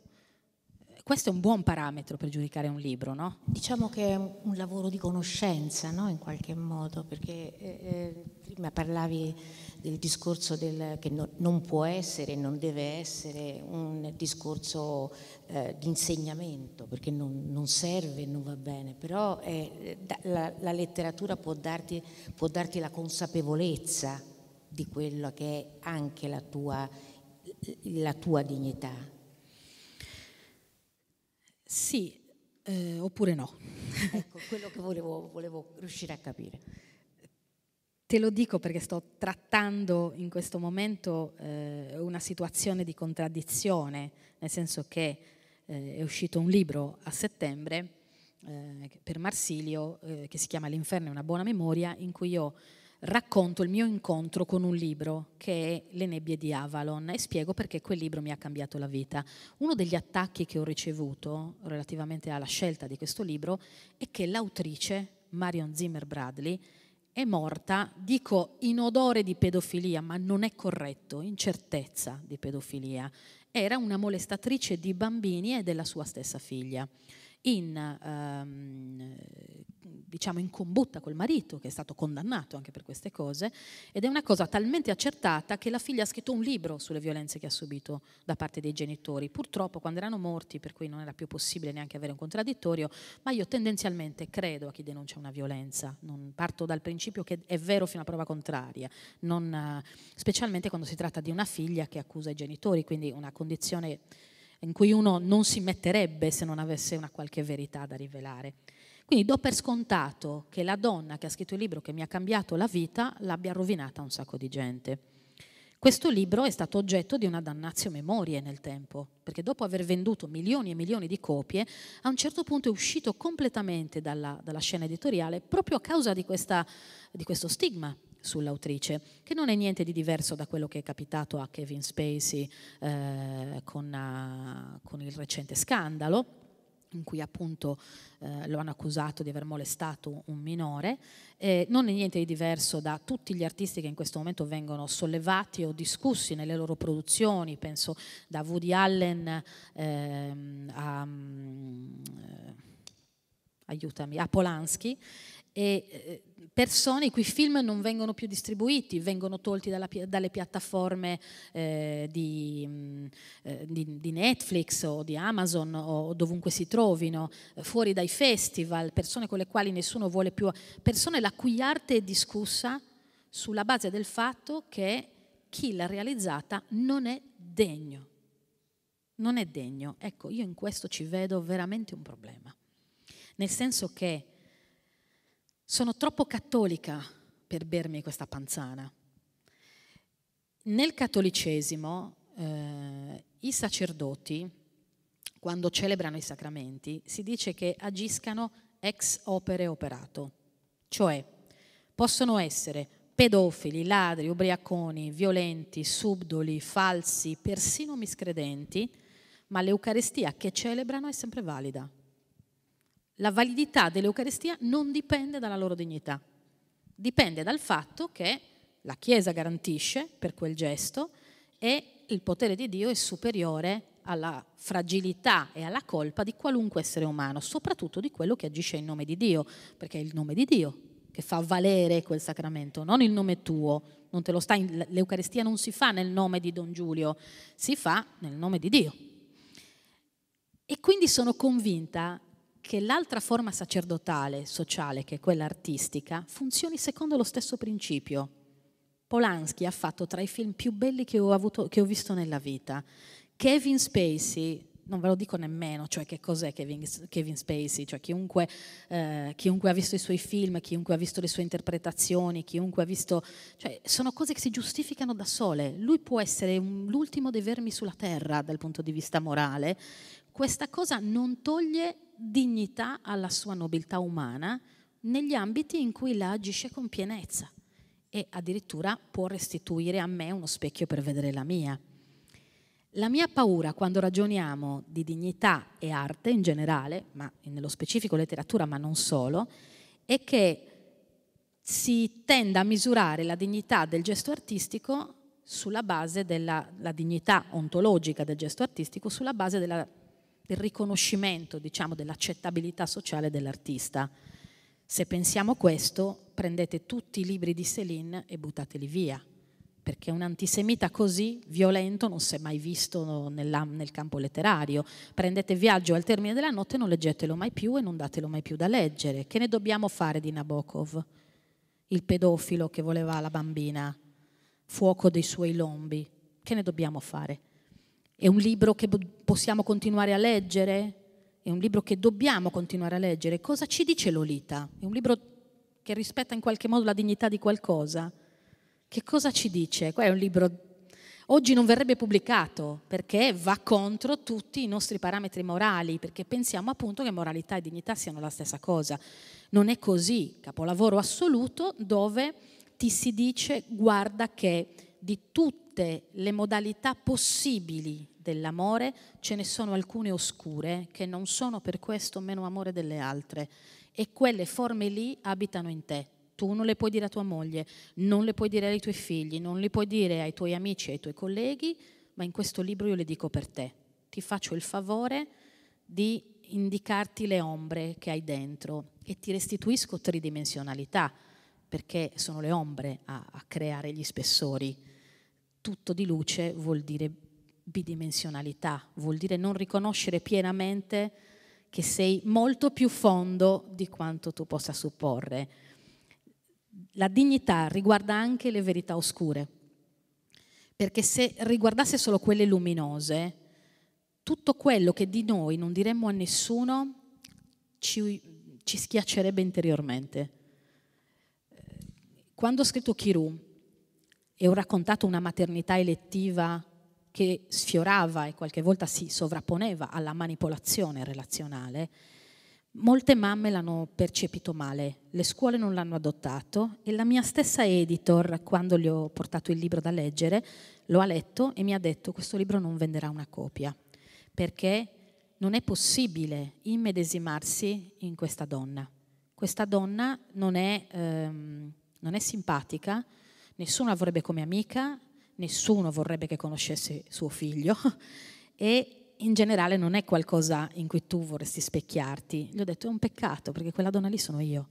questo, è un buon parametro per giudicare un libro, no? Diciamo che è un lavoro di conoscenza, no? In qualche modo, perché eh, eh, prima parlavi del discorso del, che no, non può essere, non deve essere un discorso eh, di insegnamento, perché non, non, serve, non va bene, però eh, la, la, letteratura può darti, può darti la consapevolezza di quello che è anche la tua, la tua dignità, sì, eh, oppure no. Ecco, quello che volevo, volevo riuscire a capire. Te lo dico perché sto trattando in questo momento eh, una situazione di contraddizione, nel senso che eh, è uscito un libro a settembre eh, per Marsilio eh, che si chiama L'inferno è una buona memoria, in cui io racconto il mio incontro con un libro che è Le nebbie di Avalon e spiego perché quel libro mi ha cambiato la vita. Uno degli attacchi che ho ricevuto relativamente alla scelta di questo libro è che l'autrice Marion Zimmer Bradley è morta, dico in odore di pedofilia, ma non è corretto, in certezza di pedofilia. Era una molestatrice di bambini e della sua stessa figlia in, ehm, diciamo in combutta col marito, che è stato condannato anche per queste cose, ed è una cosa talmente accertata che la figlia ha scritto un libro sulle violenze che ha subito da parte dei genitori. Purtroppo quando erano morti, per cui non era più possibile neanche avere un contraddittorio, ma io tendenzialmente credo a chi denuncia una violenza, non parto dal principio che è vero fino a prova contraria, non, eh, specialmente quando si tratta di una figlia che accusa i genitori, quindi una condizione in cui uno non si metterebbe se non avesse una qualche verità da rivelare. Quindi do per scontato che la donna che ha scritto il libro che mi ha cambiato la vita l'abbia rovinata un sacco di gente. Questo libro è stato oggetto di una dannazio memoria nel tempo, perché dopo aver venduto milioni e milioni di copie, a un certo punto è uscito completamente dalla, dalla scena editoriale proprio a causa di, questa, di questo stigma sull'autrice, che non è niente di diverso da quello che è capitato a Kevin Spacey eh, con, a, eh, con il recente scandalo in cui appunto eh, lo hanno accusato di aver molestato un minore, eh, non è niente di diverso da tutti gli artisti che in questo momento vengono sollevati o discussi nelle loro produzioni, penso da Woody Allen ehm, a... Mm, eh, aiutami, a Polanski, e eh, persone i cui film non vengono più distribuiti, vengono tolti dalla, dalle piattaforme eh, di, mm, eh, di, di, Netflix o di Amazon o dovunque si trovino, eh, fuori dai festival, persone con le quali nessuno vuole più, persone la cui arte è discussa sulla base del fatto che chi l'ha realizzata non è degno. Non è degno. Ecco, io in questo ci vedo veramente un problema. Nel senso che sono troppo cattolica per bermi questa panzana. Nel cattolicesimo eh, i sacerdoti, quando celebrano i sacramenti, si dice che agiscano ex opere operato, cioè possono essere pedofili, ladri, ubriaconi, violenti, subdoli, falsi, persino miscredenti, ma l'Eucaristia che celebrano è sempre valida, la validità dell'Eucaristia non dipende dalla loro dignità, dipende dal fatto che la Chiesa garantisce per quel gesto e il potere di Dio è superiore alla fragilità e alla colpa di qualunque essere umano, soprattutto di quello che agisce in nome di Dio, perché è il nome di Dio che fa valere quel sacramento, non il nome tuo, non te lo sta l'Eucaristia non si fa nel nome di Don Giulio, si fa nel nome di Dio. E quindi sono convinta che l'altra forma sacerdotale, sociale, che è quella artistica, funzioni secondo lo stesso principio. Polanski ha fatto tra i film più belli che ho, avuto, che ho visto nella vita. Kevin Spacey, non ve lo dico nemmeno, cioè che cos'è Kevin, Kevin Spacey, cioè chiunque, eh, chiunque, ha visto i suoi film, chiunque ha visto le sue interpretazioni, chiunque ha visto, cioè sono cose che si giustificano da sole. Lui può essere un, l'ultimo dei vermi sulla terra dal punto di vista morale. Questa cosa non toglie dignità alla sua nobiltà umana negli ambiti in cui la agisce con pienezza e addirittura può restituire a me uno specchio per vedere la mia. La mia paura quando ragioniamo di dignità e arte in generale, ma nello specifico letteratura, ma non solo, è che si tenda a misurare la dignità del gesto artistico sulla base della dignità ontologica del gesto artistico, sulla base della del riconoscimento, diciamo, dell'accettabilità sociale dell'artista. Se pensiamo questo, prendete tutti i libri di Céline e buttateli via, perché un antisemita così violento non si è mai visto nella, nel campo letterario. Prendete Viaggio al termine della notte, non leggetelo mai più e non datelo mai più da leggere. Che ne dobbiamo fare di Nabokov? Il pedofilo che voleva la bambina, fuoco dei suoi lombi. Che ne dobbiamo fare? È un libro che possiamo continuare a leggere? È un libro che dobbiamo continuare a leggere. Cosa ci dice Lolita? È un libro che rispetta in qualche modo la dignità di qualcosa? Che cosa ci dice? Qua è un libro oggi non verrebbe pubblicato perché va contro tutti i nostri parametri morali, perché pensiamo appunto che moralità e dignità siano la stessa cosa. Non è così, capolavoro assoluto dove ti si dice guarda che di tutte le modalità possibili dell'amore, ce ne sono alcune oscure che non sono per questo meno amore delle altre e quelle forme lì abitano in te. Tu non le puoi dire a tua moglie, non le puoi dire ai tuoi figli, non le puoi dire ai tuoi amici ai tuoi colleghi, ma in questo libro io le dico per te. Ti faccio il favore di indicarti le ombre che hai dentro e ti restituisco tridimensionalità, perché sono le ombre a, a creare gli spessori. Tutto di luce vuol dire bidimensionalità, vuol dire non riconoscere pienamente che sei molto più fondo di quanto tu possa supporre. La dignità riguarda anche le verità oscure, perché se riguardasse solo quelle luminose, tutto quello che di noi non diremmo a nessuno ci, ci schiaccerebbe interiormente. Quando ho scritto Kiru e ho raccontato una maternità elettiva che sfiorava e qualche volta si sovrapponeva alla manipolazione relazionale, molte mamme l'hanno percepito male, le scuole non l'hanno adottato e la mia stessa editor, quando gli ho portato il libro da leggere, lo ha letto e mi ha detto questo libro non venderà una copia, perché non è possibile immedesimarsi in questa donna. Questa donna non è, ehm, non è simpatica, nessuno la vorrebbe come amica, nessuno vorrebbe che conoscesse suo figlio [LAUGHS] e in generale non è qualcosa in cui tu vorresti specchiarti. Gli ho detto è un peccato perché quella donna lì sono io.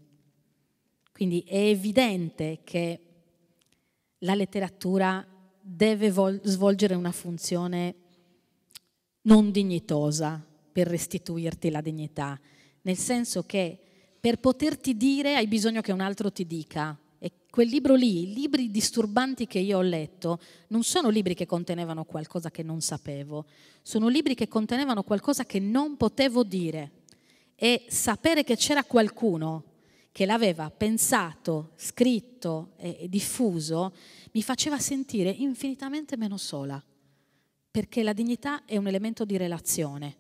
Quindi è evidente che la letteratura deve vol- svolgere una funzione non dignitosa per restituirti la dignità, nel senso che per poterti dire hai bisogno che un altro ti dica, quel libro lì, i libri disturbanti che io ho letto, non sono libri che contenevano qualcosa che non sapevo, sono libri che contenevano qualcosa che non potevo dire. E sapere che c'era qualcuno che l'aveva pensato, scritto e diffuso, mi faceva sentire infinitamente meno sola, perché la dignità è un elemento di relazione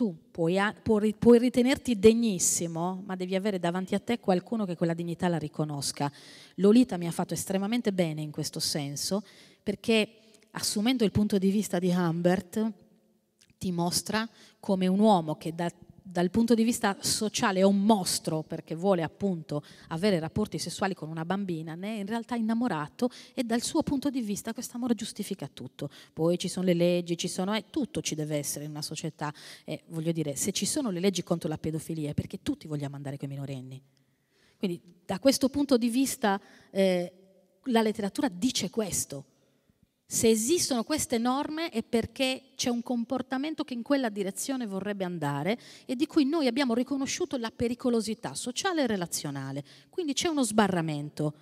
tu puoi, puoi, puoi, ritenerti degnissimo, ma devi avere davanti a te qualcuno che quella dignità la riconosca. Lolita mi ha fatto estremamente bene in questo senso, perché assumendo il punto di vista di Humbert, ti mostra come un uomo che da dal punto di vista sociale è un mostro perché vuole appunto avere rapporti sessuali con una bambina, ne è in realtà innamorato e dal suo punto di vista questo amore giustifica tutto. Poi ci sono le leggi, ci sono, eh, tutto ci deve essere in una società. Eh, voglio dire, se ci sono le leggi contro la pedofilia è perché tutti vogliamo andare con i minorenni. Quindi da questo punto di vista eh, la letteratura dice questo, se esistono queste norme è perché c'è un comportamento che in quella direzione vorrebbe andare e di cui noi abbiamo riconosciuto la pericolosità sociale e relazionale. Quindi c'è uno sbarramento,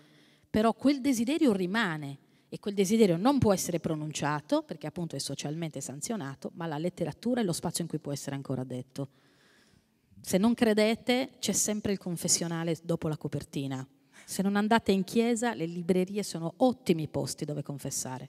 però quel desiderio rimane e quel desiderio non può essere pronunciato perché appunto è socialmente sanzionato, ma la letteratura è lo spazio in cui può essere ancora detto. Se non credete c'è sempre il confessionale dopo la copertina. Se non andate in chiesa, le librerie sono ottimi posti dove confessare.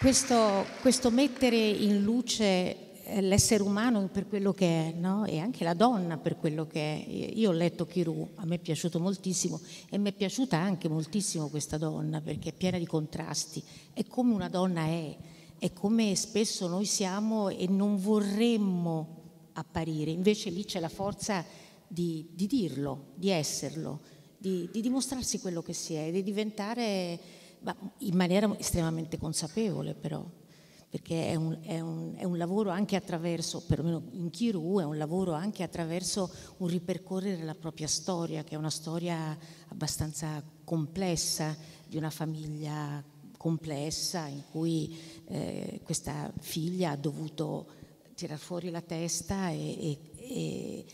questo, questo mettere in luce eh, l'essere umano per quello che è no? e anche la donna per quello che è. Io ho letto Chiru, a me è piaciuto moltissimo e mi è piaciuta anche moltissimo questa donna perché è piena di contrasti, è come una donna è, è come spesso noi siamo e non vorremmo apparire, invece lì c'è la forza di, di dirlo, di esserlo, di, di dimostrarsi quello che si è, di diventare in maniera estremamente consapevole però, perché è un, è, un, è un, lavoro anche attraverso, perlomeno in Kiru, è un lavoro anche attraverso un ripercorrere la propria storia, che è una storia abbastanza complessa, di una famiglia complessa in cui eh, questa figlia ha dovuto tirar fuori la testa e, e,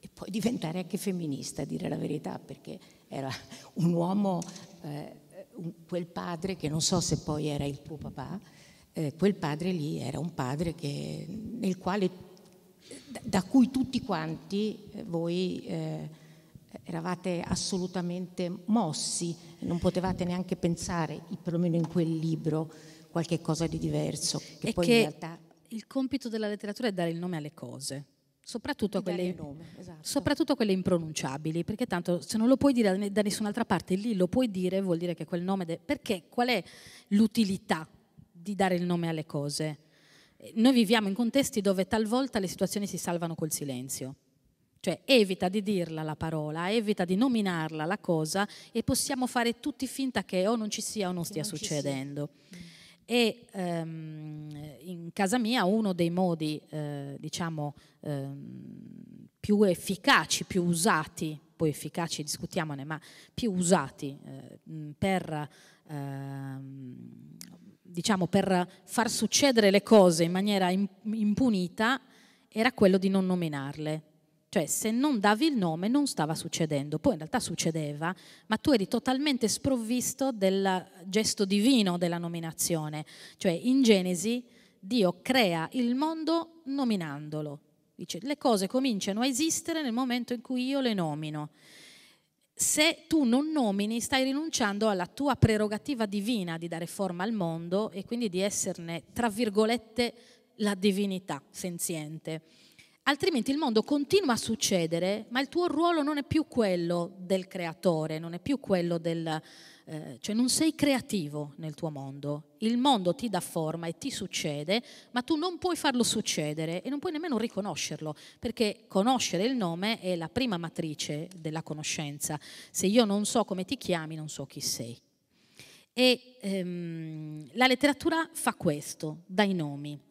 e poi diventare anche femminista, a dire la verità, perché era un uomo... Eh, quel padre che non so se poi era il tuo papà, eh, quel padre lì era un padre che, nel quale, da, cui tutti quanti eh, voi eh, eravate assolutamente mossi, non potevate neanche pensare, perlomeno in quel libro, qualche cosa di diverso. Che e poi che in realtà... il compito della letteratura è dare il nome alle cose Soprattutto quelle, nome, esatto. soprattutto quelle, impronunciabili, perché tanto se non lo puoi dire da nessun'altra parte, lì lo puoi dire, vuol dire che quel nome... De- perché qual è l'utilità di dare il nome alle cose? Eh, noi viviamo in contesti dove talvolta le situazioni si salvano col silenzio. Cioè evita di dirla la parola, evita di nominarla la cosa e possiamo fare tutti finta che o non ci sia o non che stia non succedendo. Mm e ehm, in casa mia uno dei modi eh, diciamo ehm, più efficaci, più usati, poi efficaci discutiamone, ma più usati eh, per, ehm, diciamo, per far succedere le cose in maniera impunita era quello di non nominarle, cioè se non davi il nome non stava succedendo, poi in realtà succedeva, ma tu eri totalmente sprovvisto del gesto divino della nominazione. Cioè in Genesi Dio crea il mondo nominandolo. Dice, le cose cominciano a esistere nel momento in cui io le nomino. Se tu non nomini, stai rinunciando alla tua prerogativa divina di dare forma al mondo e quindi di esserne, tra virgolette, la divinità senziente. Altrimenti il mondo continua a succedere, ma il tuo ruolo non è più quello del creatore, non è più quello del... Eh, cioè non sei creativo nel tuo mondo. Il mondo ti dà forma e ti succede, ma tu non puoi farlo succedere e non puoi nemmeno riconoscerlo, perché conoscere il nome è la prima matrice della conoscenza. Se io non so come ti chiami, non so chi sei. E ehm, la letteratura fa questo, dai nomi.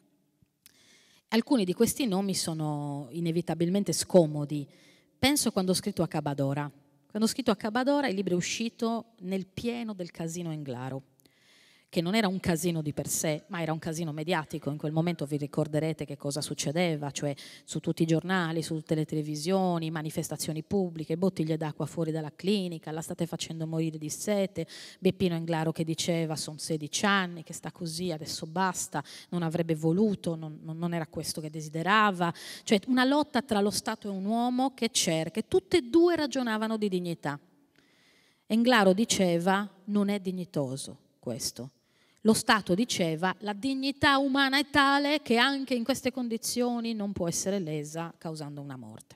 Alcuni di questi nomi sono inevitabilmente scomodi. Penso quando ho scritto a Cabadora. Quando ho scritto a Cabadora il libro è uscito nel pieno del casino Englaro che non era un casino di per sé, ma era un casino mediatico. In quel momento vi ricorderete che cosa succedeva, cioè su tutti i giornali, su tutte le televisioni, manifestazioni pubbliche, bottiglie d'acqua fuori dalla clinica, la state facendo morire di sete, Beppino Englaro che diceva sono 16 anni, che sta così, adesso basta, non avrebbe voluto, non, non era questo che desiderava. Cioè una lotta tra lo Stato e un uomo che cerca, e tutte e due ragionavano di dignità. Englaro diceva non è dignitoso questo lo Stato diceva la dignità umana è tale che anche in queste condizioni non può essere lesa causando una morte.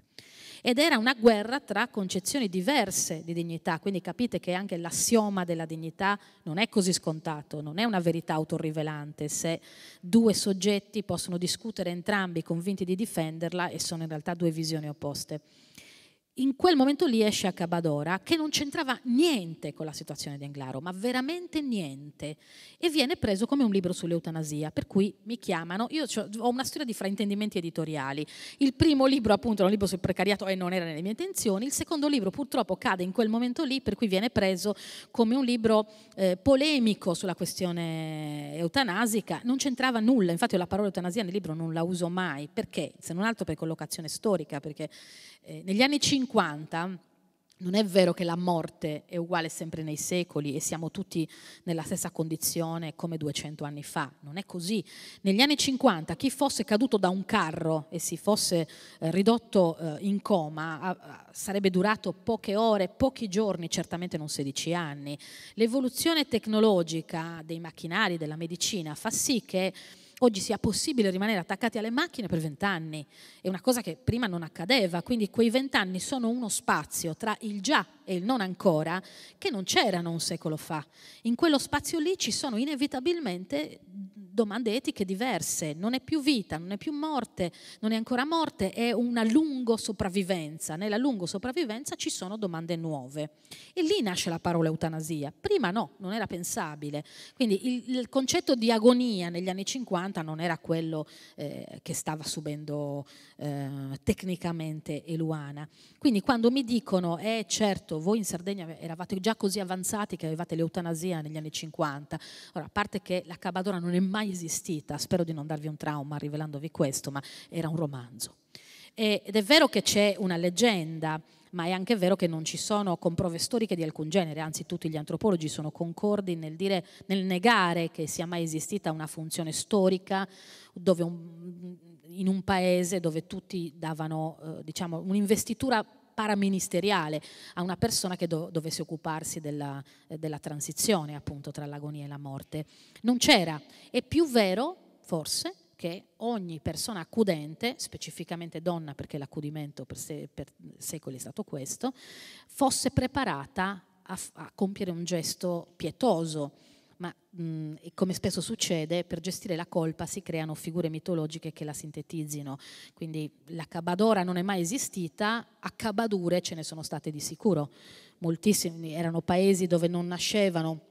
Ed era una guerra tra concezioni diverse di dignità, quindi capite che anche l'assioma della dignità non è così scontato, non è una verità autorrivelante se due soggetti possono discutere entrambi convinti di difenderla e sono in realtà due visioni opposte in quel momento lì esce a Cabadora che non c'entrava niente con la situazione di Anglaro, ma veramente niente, e viene preso come un libro sull'eutanasia, per cui mi chiamano, io ho una storia di fraintendimenti editoriali, il primo libro appunto era un libro sul precariato e non era nelle mie intenzioni, il secondo libro purtroppo cade in quel momento lì, per cui viene preso come un libro eh, polemico sulla questione eutanasica, non c'entrava nulla, infatti la parola eutanasia nel libro non la uso mai, perché se non altro per collocazione storica, perché eh, negli anni 50 non è vero che la morte è uguale sempre nei secoli e siamo tutti nella stessa condizione come 200 anni fa, non è così. Negli anni 50 chi fosse caduto da un carro e si fosse eh, ridotto eh, in coma a, a, sarebbe durato poche ore, pochi giorni, certamente non 16 anni. L'evoluzione tecnologica dei macchinari, della medicina fa sì che oggi sia possibile rimanere attaccati alle macchine per vent'anni. È una cosa che prima non accadeva, quindi quei vent'anni sono uno spazio tra il già e il non ancora che non c'erano un secolo fa. In quello spazio lì ci sono inevitabilmente domande etiche diverse, non è più vita, non è più morte, non è ancora morte, è una lungo sopravvivenza. Nella lungo sopravvivenza ci sono domande nuove. E lì nasce la parola eutanasia. Prima no, non era pensabile. Quindi il, il concetto di agonia negli anni 50 non era quello eh, che stava subendo eh, tecnicamente Eluana. Quindi quando mi dicono, eh certo, voi in Sardegna eravate già così avanzati che avevate l'eutanasia negli anni 50. Ora, a parte che la Cabadora non è mai esistita, spero di non darvi un trauma rivelandovi questo, ma era un romanzo. Ed è vero che c'è una leggenda, ma è anche vero che non ci sono comprove storiche di alcun genere, anzi tutti gli antropologi sono concordi nel, dire, nel negare che sia mai esistita una funzione storica dove un, in un paese dove tutti davano eh, diciamo, un'investitura paraministeriale a una persona che do, dovesse occuparsi della, eh, della transizione appunto tra l'agonia e la morte. Non c'era. È più vero, forse, che ogni persona accudente, specificamente donna perché l'accudimento per, se, per secoli è stato questo, fosse preparata a, a compiere un gesto pietoso ma mh, come spesso succede, per gestire la colpa si creano figure mitologiche che la sintetizzino. Quindi la Cabadora non è mai esistita, a Cabadure ce ne sono state di sicuro. Moltissimi erano paesi dove non nascevano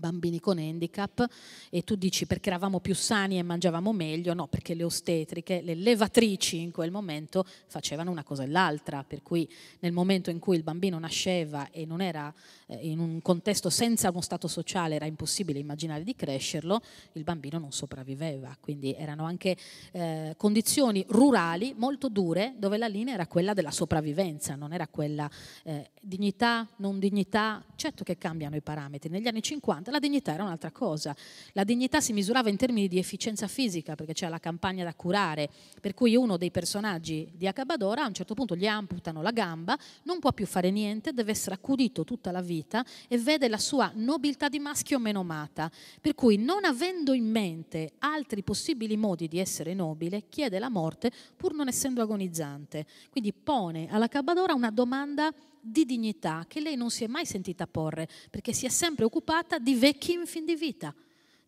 bambini con handicap e tu dici perché eravamo più sani e mangiavamo meglio, no, perché le ostetriche, le levatrici in quel momento facevano una cosa e l'altra, per cui nel momento in cui il bambino nasceva e non era eh, in un contesto senza uno stato sociale, era impossibile immaginare di crescerlo, il bambino non sopravviveva, quindi erano anche eh, condizioni rurali molto dure dove la linea era quella della sopravvivenza, non era quella eh, dignità, non dignità, certo che cambiano i parametri, negli anni 50 la dignità era un'altra cosa. La dignità si misurava in termini di efficienza fisica, perché c'era la campagna da curare, per cui uno dei personaggi di Accabadora a un certo punto gli amputano la gamba, non può più fare niente, deve essere accudito tutta la vita e vede la sua nobiltà di maschio menomata, per cui non avendo in mente altri possibili modi di essere nobile, chiede la morte pur non essendo agonizzante. Quindi pone alla Cabadora una domanda di dignità che lei non si è mai sentita porre, perché si è sempre occupata di vecchi in fin di vita,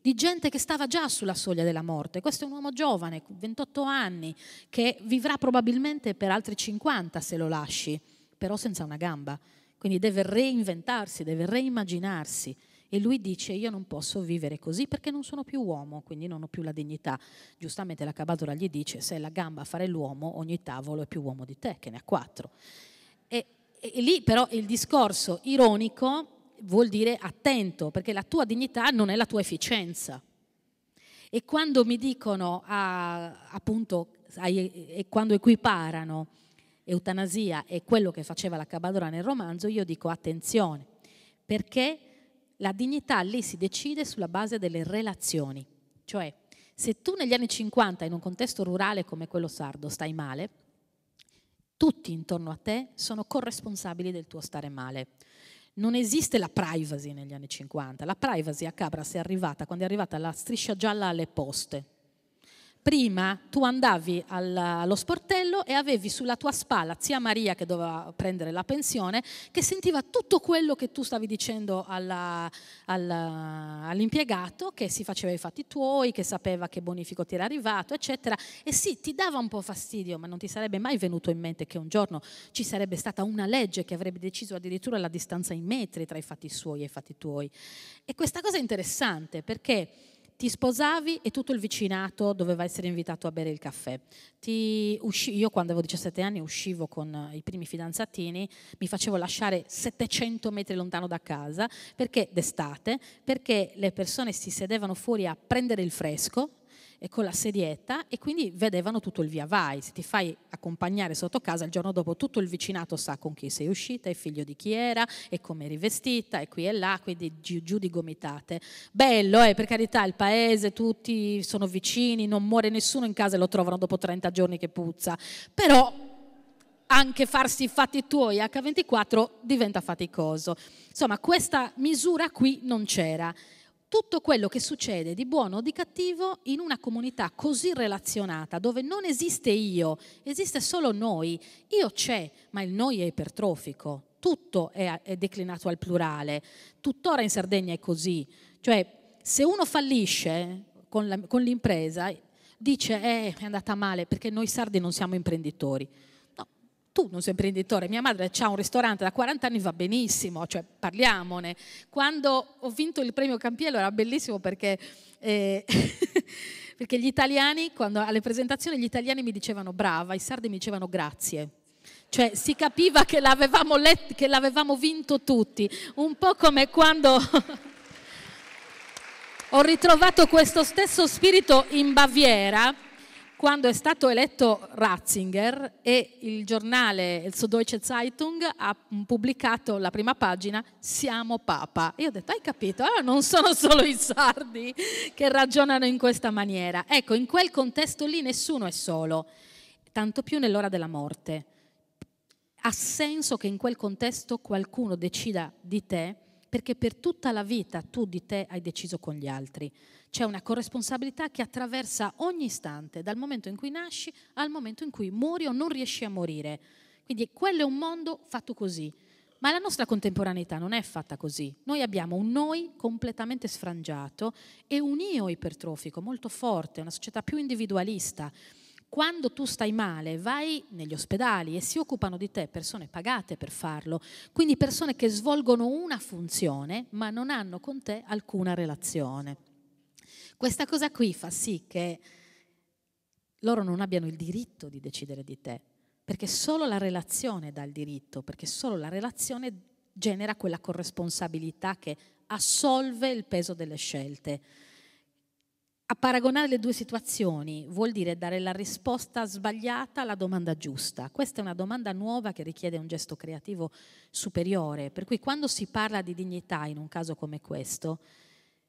di gente che stava già sulla soglia della morte. Questo è un uomo giovane, 28 anni, che vivrà probabilmente per altri 50 se lo lasci, però senza una gamba. Quindi deve reinventarsi, deve reimmaginarsi. E lui dice io non posso vivere così perché non sono più uomo, quindi non ho più la dignità. Giustamente la cabadola gli dice se è la gamba a fare l'uomo, ogni tavolo è più uomo di te, che ne ha quattro e lì però il discorso ironico vuol dire attento, perché la tua dignità non è la tua efficienza. E quando mi dicono, a, appunto, e quando equiparano eutanasia e quello che faceva la Cabadora nel romanzo, io dico attenzione, perché la dignità lì si decide sulla base delle relazioni. Cioè, se tu negli anni 50 in un contesto rurale come quello sardo stai male, tutti intorno a te sono corresponsabili del tuo stare male. Non esiste la privacy negli anni 50, la privacy a Cabras è arrivata quando è arrivata la striscia gialla alle poste, prima tu andavi allo sportello e avevi sulla tua spalla zia Maria che doveva prendere la pensione, che sentiva tutto quello che tu stavi dicendo alla, alla, all'impiegato, che si faceva i fatti tuoi, che sapeva che bonifico ti era arrivato, eccetera. E sì, ti dava un po' fastidio, ma non ti sarebbe mai venuto in mente che un giorno ci sarebbe stata una legge che avrebbe deciso addirittura la distanza in metri tra i fatti suoi e i fatti tuoi. E questa cosa è interessante perché ti sposavi e tutto il vicinato doveva essere invitato a bere il caffè. Usci- io quando avevo 17 anni uscivo con i primi fidanzatini, mi facevo lasciare 700 metri lontano da casa perché d'estate, perché le persone si sedevano fuori a prendere il fresco e con la sedietta e quindi vedevano tutto il via vai. Se ti fai accompagnare sotto casa, il giorno dopo tutto il vicinato sa con chi sei uscita, è figlio di chi era e come eri vestita e qui e là, quindi giù, giù di gomitate. Bello, eh, per carità, il paese, tutti sono vicini, non muore nessuno in casa e lo trovano dopo 30 giorni che puzza. Però anche farsi i fatti tuoi H24 diventa faticoso. Insomma, questa misura qui non c'era tutto quello che succede di buono o di cattivo in una comunità così relazionata, dove non esiste io, esiste solo noi. Io c'è, ma il noi è ipertrofico. Tutto è, è declinato al plurale. Tuttora in Sardegna è così. Cioè, se uno fallisce con, la, con l'impresa, dice eh, è andata male perché noi sardi non siamo imprenditori tu non sei imprenditore, mia madre ha un ristorante da 40 anni, va benissimo, cioè parliamone. Quando ho vinto il premio Campiello era bellissimo perché, eh, [LAUGHS] perché gli italiani, quando alle presentazioni gli italiani mi dicevano brava, i sardi mi dicevano grazie. Cioè si capiva che l'avevamo, let, che l'avevamo vinto tutti, un po' come quando... [LAUGHS] ho ritrovato questo stesso spirito in Baviera quando è stato eletto Ratzinger e il giornale, il Süddeutsche Zeitung, ha pubblicato la prima pagina Siamo Papa. Io ho detto, hai capito, allora non sono [LAUGHS] solo i sardi che ragionano in questa maniera. Ecco, in quel contesto lì nessuno è solo, tanto più nell'ora della morte. Ha senso che in quel contesto qualcuno decida di te, perché per tutta la vita tu di te hai deciso con gli altri. C'è una corresponsabilità che attraversa ogni istante, dal momento in cui nasci al momento in cui muori o non riesci a morire. Quindi quello è un mondo fatto così. Ma la nostra contemporaneità non è fatta così. Noi abbiamo un noi completamente sfrangiato e un io ipertrofico molto forte, una società più individualista. Quando tu stai male vai negli ospedali e si occupano di te persone pagate per farlo, quindi persone che svolgono una funzione ma non hanno con te alcuna relazione. Questa cosa qui fa sì che loro non abbiano il diritto di decidere di te, perché solo la relazione dà il diritto, perché solo la relazione genera quella corresponsabilità che assolve il peso delle scelte. A paragonare le due situazioni vuol dire dare la risposta sbagliata alla domanda giusta. Questa è una domanda nuova che richiede un gesto creativo superiore, per cui quando si parla di dignità in un caso come questo,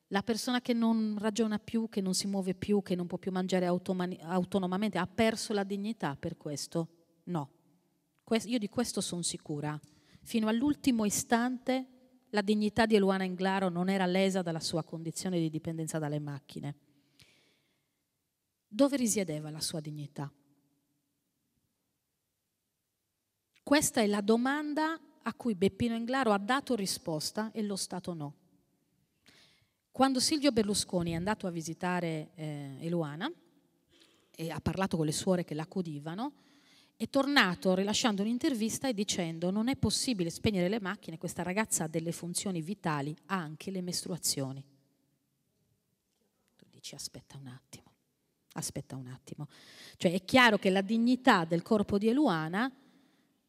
la persona che non ragiona più, che non si muove più, che non può più mangiare automan- autonomamente, ha perso la dignità per questo? No. Que- io di questo sono sicura. Fino all'ultimo istante la dignità di Eluana Inglaro non era lesa dalla sua condizione di dipendenza dalle macchine. Dove risiedeva la sua dignità? Questa è la domanda a cui Beppino Inglaro ha dato risposta e lo Stato no. Quando Silvio Berlusconi è andato a visitare eh, Eluana e ha parlato con le suore che l'accudivano, è tornato rilasciando un'intervista e dicendo non è possibile spegnere le macchine, questa ragazza ha delle funzioni vitali, ha anche le mestruazioni. Tu dici aspetta un attimo, aspetta un attimo. Cioè è chiaro che la dignità del corpo di Eluana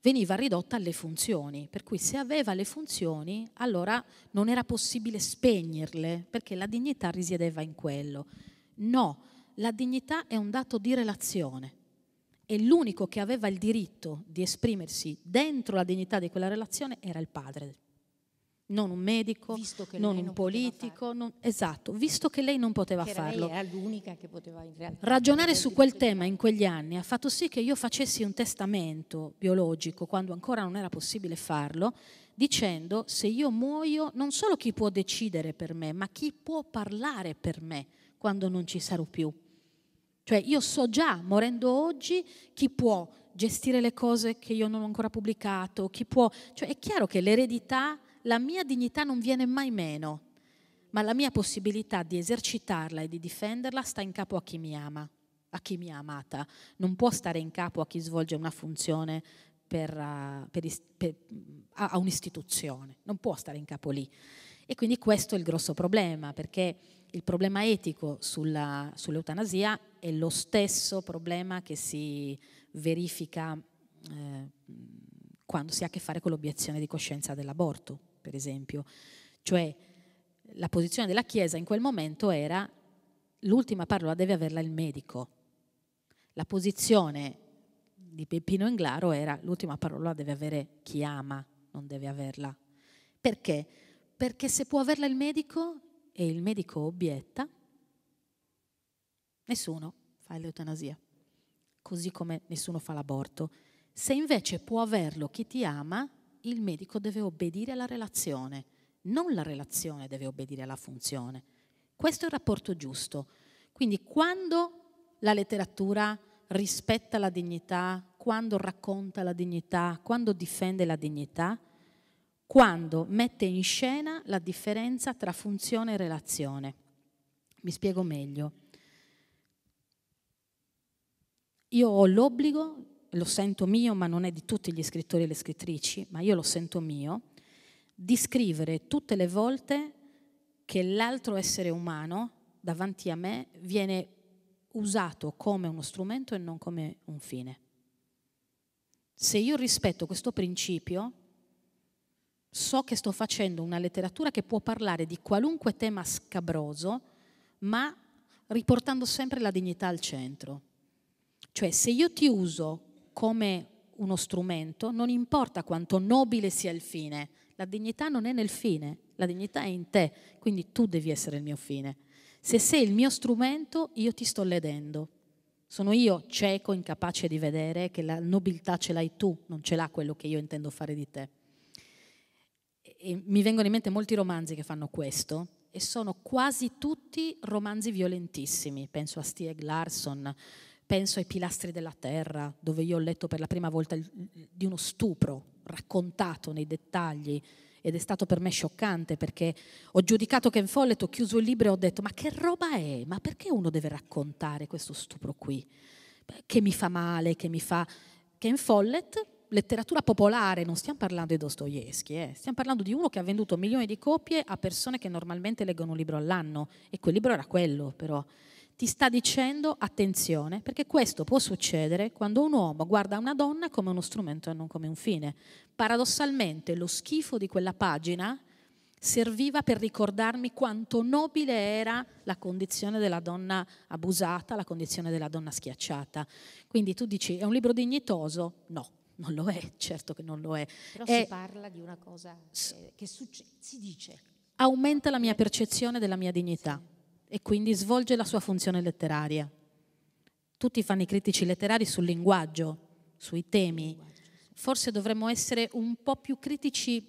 veniva ridotta alle funzioni, per cui se aveva le funzioni allora non era possibile spegnerle perché la dignità risiedeva in quello. No, la dignità è un dato di relazione e l'unico che aveva il diritto di esprimersi dentro la dignità di quella relazione era il padre non un medico, non un non politico, non, esatto, visto che lei non poteva che farlo. Era l'unica che poteva in realtà. Ragionare su quel tema in quegli anni ha fatto sì che io facessi un testamento biologico quando ancora non era possibile farlo, dicendo se io muoio non solo chi può decidere per me, ma chi può parlare per me quando non ci sarò più. Cioè io so già, morendo oggi, chi può gestire le cose che io non ho ancora pubblicato, chi può... Cioè è chiaro che l'eredità la mia dignità non viene mai meno, ma la mia possibilità di esercitarla e di difenderla sta in capo a chi mi ama, a chi mi ha amata, non può stare in capo a chi svolge una funzione per, eh, per, per, mm, a, a un'istituzione, non può stare in capo lì. E quindi questo è il grosso problema, perché il problema etico sulla, sull'eutanasia è lo stesso problema che si verifica eh, quando si ha a che fare con l'obiezione di coscienza dell'aborto per esempio. Cioè la posizione della Chiesa in quel momento era l'ultima parola deve averla il medico. La posizione di Peppino Inglaro era l'ultima parola deve avere chi ama, non deve averla. Perché? Perché se può averla il medico e il medico obietta, nessuno fa l'eutanasia, così come nessuno fa l'aborto. Se invece può averlo chi ti ama, il medico deve obbedire alla relazione, non la relazione deve obbedire alla funzione. Questo è il rapporto giusto. Quindi quando la letteratura rispetta la dignità, quando racconta la dignità, quando difende la dignità, quando mette in scena la differenza tra funzione e relazione. Mi spiego meglio. Io ho l'obbligo lo sento mio, ma non è di tutti gli scrittori e le scrittrici, ma io lo sento mio, di scrivere tutte le volte che l'altro essere umano davanti a me viene usato come uno strumento e non come un fine. Se io rispetto questo principio, so che sto facendo una letteratura che può parlare di qualunque tema scabroso, ma riportando sempre la dignità al centro. Cioè, se io ti uso come uno strumento, non importa quanto nobile sia il fine, la dignità non è nel fine, la dignità è in te, quindi tu devi essere il mio fine. Se sei il mio strumento, io ti sto ledendo. Sono io cieco, incapace di vedere che la nobiltà ce l'hai tu, non ce l'ha quello che io intendo fare di te. E mi vengono in mente molti romanzi che fanno questo e sono quasi tutti romanzi violentissimi. Penso a Stieg Larsson, penso ai pilastri della terra, dove io ho letto per la prima volta di uno stupro raccontato nei dettagli ed è stato per me scioccante perché ho giudicato Ken Follett, ho chiuso il libro e ho detto ma che roba è? Ma perché uno deve raccontare questo stupro qui? Che mi fa male, che mi fa... Ken Follett, letteratura popolare, non stiamo parlando di Dostoevsky, eh? stiamo parlando di uno che ha venduto milioni di copie a persone che normalmente leggono un libro all'anno e quel libro era quello però ti sta dicendo attenzione, perché questo può succedere quando un uomo guarda una donna come uno strumento e non come un fine. Paradossalmente lo schifo di quella pagina serviva per ricordarmi quanto nobile era la condizione della donna abusata, la condizione della donna schiacciata. Quindi tu dici è un libro dignitoso? No, non lo è, certo che non lo è. Però è, si parla di una cosa che, che succe- si dice. Aumenta la mia percezione della mia dignità. Sì e quindi svolge la sua funzione letteraria. Tutti fanno i critici letterari sul linguaggio, sui temi. Forse dovremmo essere un po' più critici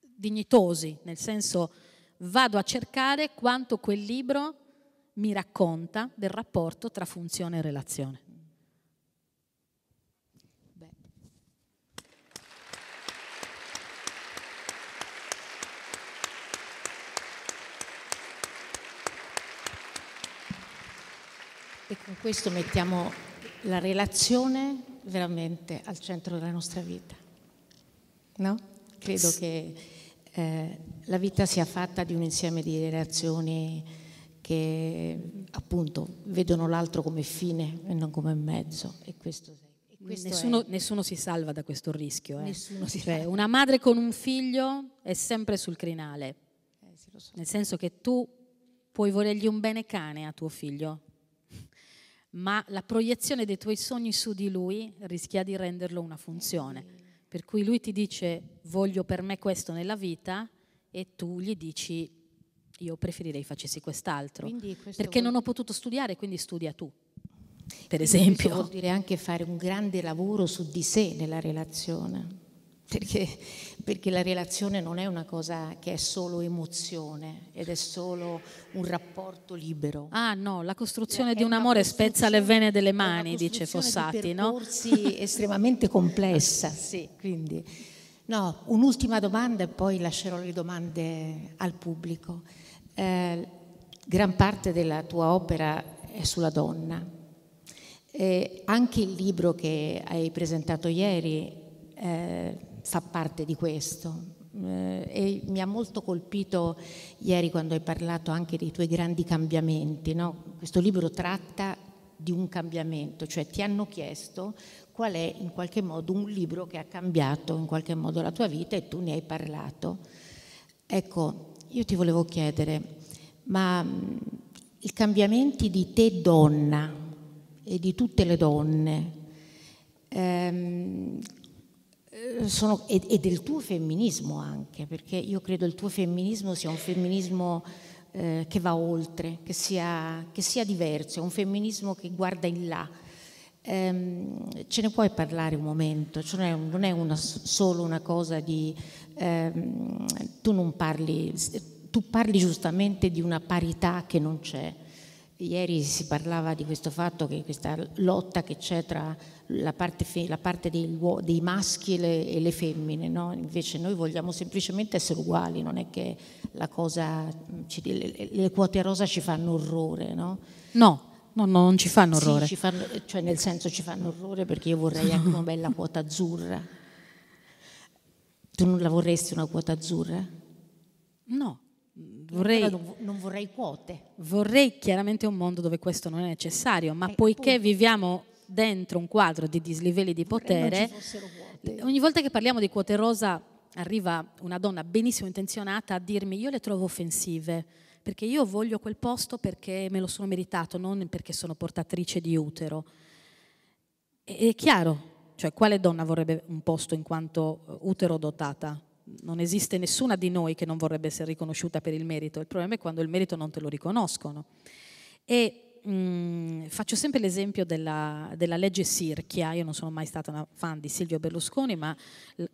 dignitosi, nel senso vado a cercare quanto quel libro mi racconta del rapporto tra funzione e relazione. E con questo mettiamo la relazione veramente al centro della nostra vita. No? Credo che eh, la vita sia fatta di un insieme di relazioni che appunto vedono l'altro come fine e non come mezzo. E questo è. Nessuno, nessuno, si salva da questo rischio. Eh. Cioè, una madre con un figlio è sempre sul crinale. Eh, sì, so. Nel senso che tu puoi volergli un bene cane a tuo figlio, ma la proiezione dei tuoi sogni su di lui rischia di renderlo una funzione. Per cui lui ti dice voglio per me questo nella vita e tu gli dici io preferirei facessi quest'altro. perché vuol... non ho potuto studiare, quindi studia tu. Per quindi esempio. Questo vuol dire anche fare un grande lavoro su di sé nella relazione perché, perché, la relazione non è una cosa che è solo emozione ed è solo un rapporto libero. Ah no, la costruzione è di un amore spezza le vene delle mani, dice Fossati, di no? Sì, [LAUGHS] estremamente complessa. [LAUGHS] Sì, quindi. No, un'ultima domanda e poi lascerò le domande al pubblico. Eh, gran parte della tua opera è sulla donna. Eh, anche il libro che hai presentato ieri eh, fa parte di questo. Eh, e mi ha molto colpito ieri quando hai parlato anche dei tuoi grandi cambiamenti. No? Questo libro tratta di un cambiamento, cioè ti hanno chiesto qual è in qualche modo un libro che ha cambiato in qualche modo la tua vita e tu ne hai parlato. Ecco, io ti volevo chiedere, ma mm, i cambiamenti di te donna e di tutte le donne, ehm, eh, sono, e, e, del tuo femminismo anche, perché io credo il tuo femminismo sia un femminismo eh, che va oltre, che sia, che sia, diverso, è un femminismo che guarda in là. Ehm, ce ne puoi parlare un momento, cioè non è una, solo una cosa di... Ehm, tu non parli, tu parli giustamente di una parità che non c'è, Ieri si parlava di questo fatto che questa lotta che c'è tra la parte, la parte dei, dei, maschi e le, e le femmine, no? invece noi vogliamo semplicemente essere uguali, non è che la cosa, mm, le, le quote rosa ci fanno orrore, no? No, No, no, non ci fanno orrore. Sì, ci fanno, cioè nel senso ci fanno orrore perché io vorrei anche una bella quota azzurra. Tu non la vorresti una quota azzurra? No vorrei, non, non vorrei quote. Vorrei chiaramente un mondo dove questo non è necessario, ma eh, poiché appunto. viviamo dentro un quadro di dislivelli di potere, ogni volta che parliamo di quote rosa arriva una donna benissimo intenzionata a dirmi io le trovo offensive perché io voglio quel posto perché me lo sono meritato, non perché sono portatrice di utero. È chiaro, cioè quale donna vorrebbe un posto in quanto eh, utero dotata? non esiste nessuna di noi che non vorrebbe essere riconosciuta per il merito, il problema è quando il merito non te lo riconoscono. E mh, mm, faccio sempre l'esempio della, della, legge Sirchia, io non sono mai stata una fan di Silvio Berlusconi, ma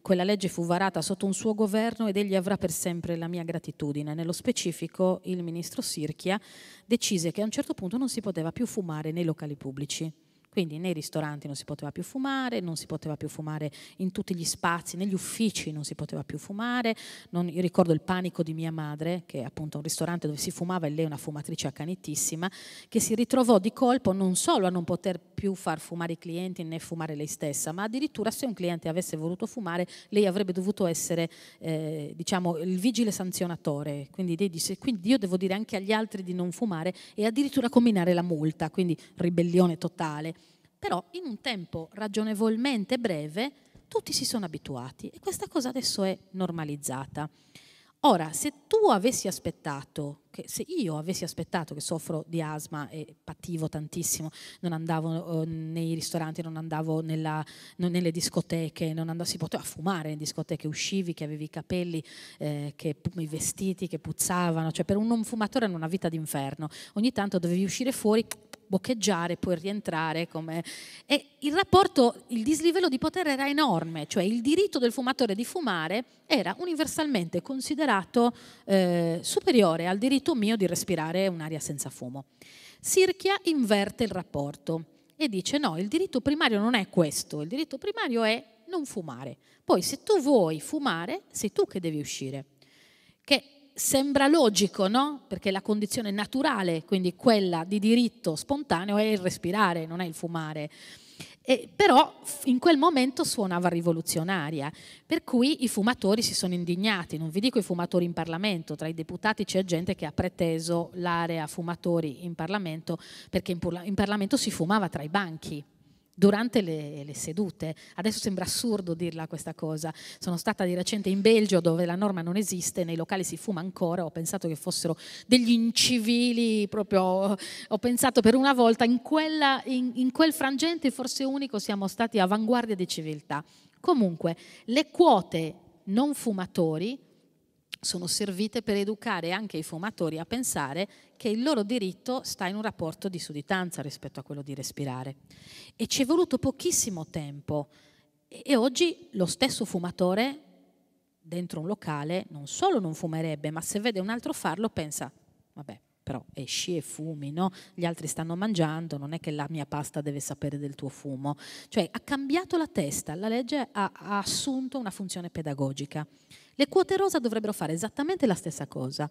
quella legge fu varata sotto un suo governo ed egli avrà per sempre la mia gratitudine. Nello specifico il ministro Sirchia decise che a un certo punto non si poteva più fumare nei locali pubblici quindi nei ristoranti non si poteva più fumare, non si poteva più fumare in tutti gli spazi, negli uffici non si poteva più fumare. Non, io ricordo il panico di mia madre, che è appunto un ristorante dove si fumava e lei è una fumatrice accanitissima, che si ritrovò di colpo non solo a non poter più far fumare i clienti né fumare lei stessa, ma addirittura se un cliente avesse voluto fumare lei avrebbe dovuto essere eh, diciamo, il vigile sanzionatore. Quindi lei dice, quindi io devo dire anche agli altri di non fumare e addirittura combinare la multa, quindi ribellione totale però in un tempo ragionevolmente breve tutti si sono abituati e questa cosa adesso è normalizzata. Ora, se tu avessi aspettato, che, se io avessi aspettato che soffro di asma e pativo tantissimo, non andavo eh, nei ristoranti, non andavo nella, non nelle discoteche, non andavo, si poteva fumare in discoteche, uscivi che avevi i capelli, eh, che, i vestiti che puzzavano, cioè per un non fumatore era una vita d'inferno. Ogni tanto dovevi uscire fuori boccheggiare, poi rientrare. Come... E il rapporto, il dislivello di potere era enorme, cioè il diritto del fumatore di fumare era universalmente considerato eh, superiore al diritto mio di respirare un'aria senza fumo. Sirchia inverte il rapporto e dice no, il diritto primario non è questo, il diritto primario è non fumare. Poi se tu vuoi fumare, sei tu che devi uscire. Che sembra logico, no? Perché la condizione naturale, quindi quella di diritto spontaneo, è il respirare, non è il fumare. E però in quel momento suonava rivoluzionaria, per cui i fumatori si sono indignati, non vi dico i fumatori in Parlamento, tra i deputati c'è gente che ha preteso l'area fumatori in Parlamento perché in, Parlamento si fumava tra i banchi durante le, le, sedute. Adesso sembra assurdo dirla questa cosa. Sono stata di recente in Belgio dove la norma non esiste, nei locali si fuma ancora, ho pensato che fossero degli incivili, proprio ho pensato per una volta in, quella, in, in quel frangente forse unico siamo stati avanguardia di civiltà. Comunque, le quote non fumatori sono servite per educare anche i fumatori a pensare che il loro diritto sta in un rapporto di sudditanza rispetto a quello di respirare. E ci è voluto pochissimo tempo e oggi lo stesso fumatore dentro un locale non solo non fumerebbe, ma se vede un altro farlo pensa, vabbè, però esci e fumi, no? gli altri stanno mangiando, non è che la mia pasta deve sapere del tuo fumo. Cioè ha cambiato la testa, la legge ha, ha assunto una funzione pedagogica. Le quote rosa dovrebbero fare esattamente la stessa cosa,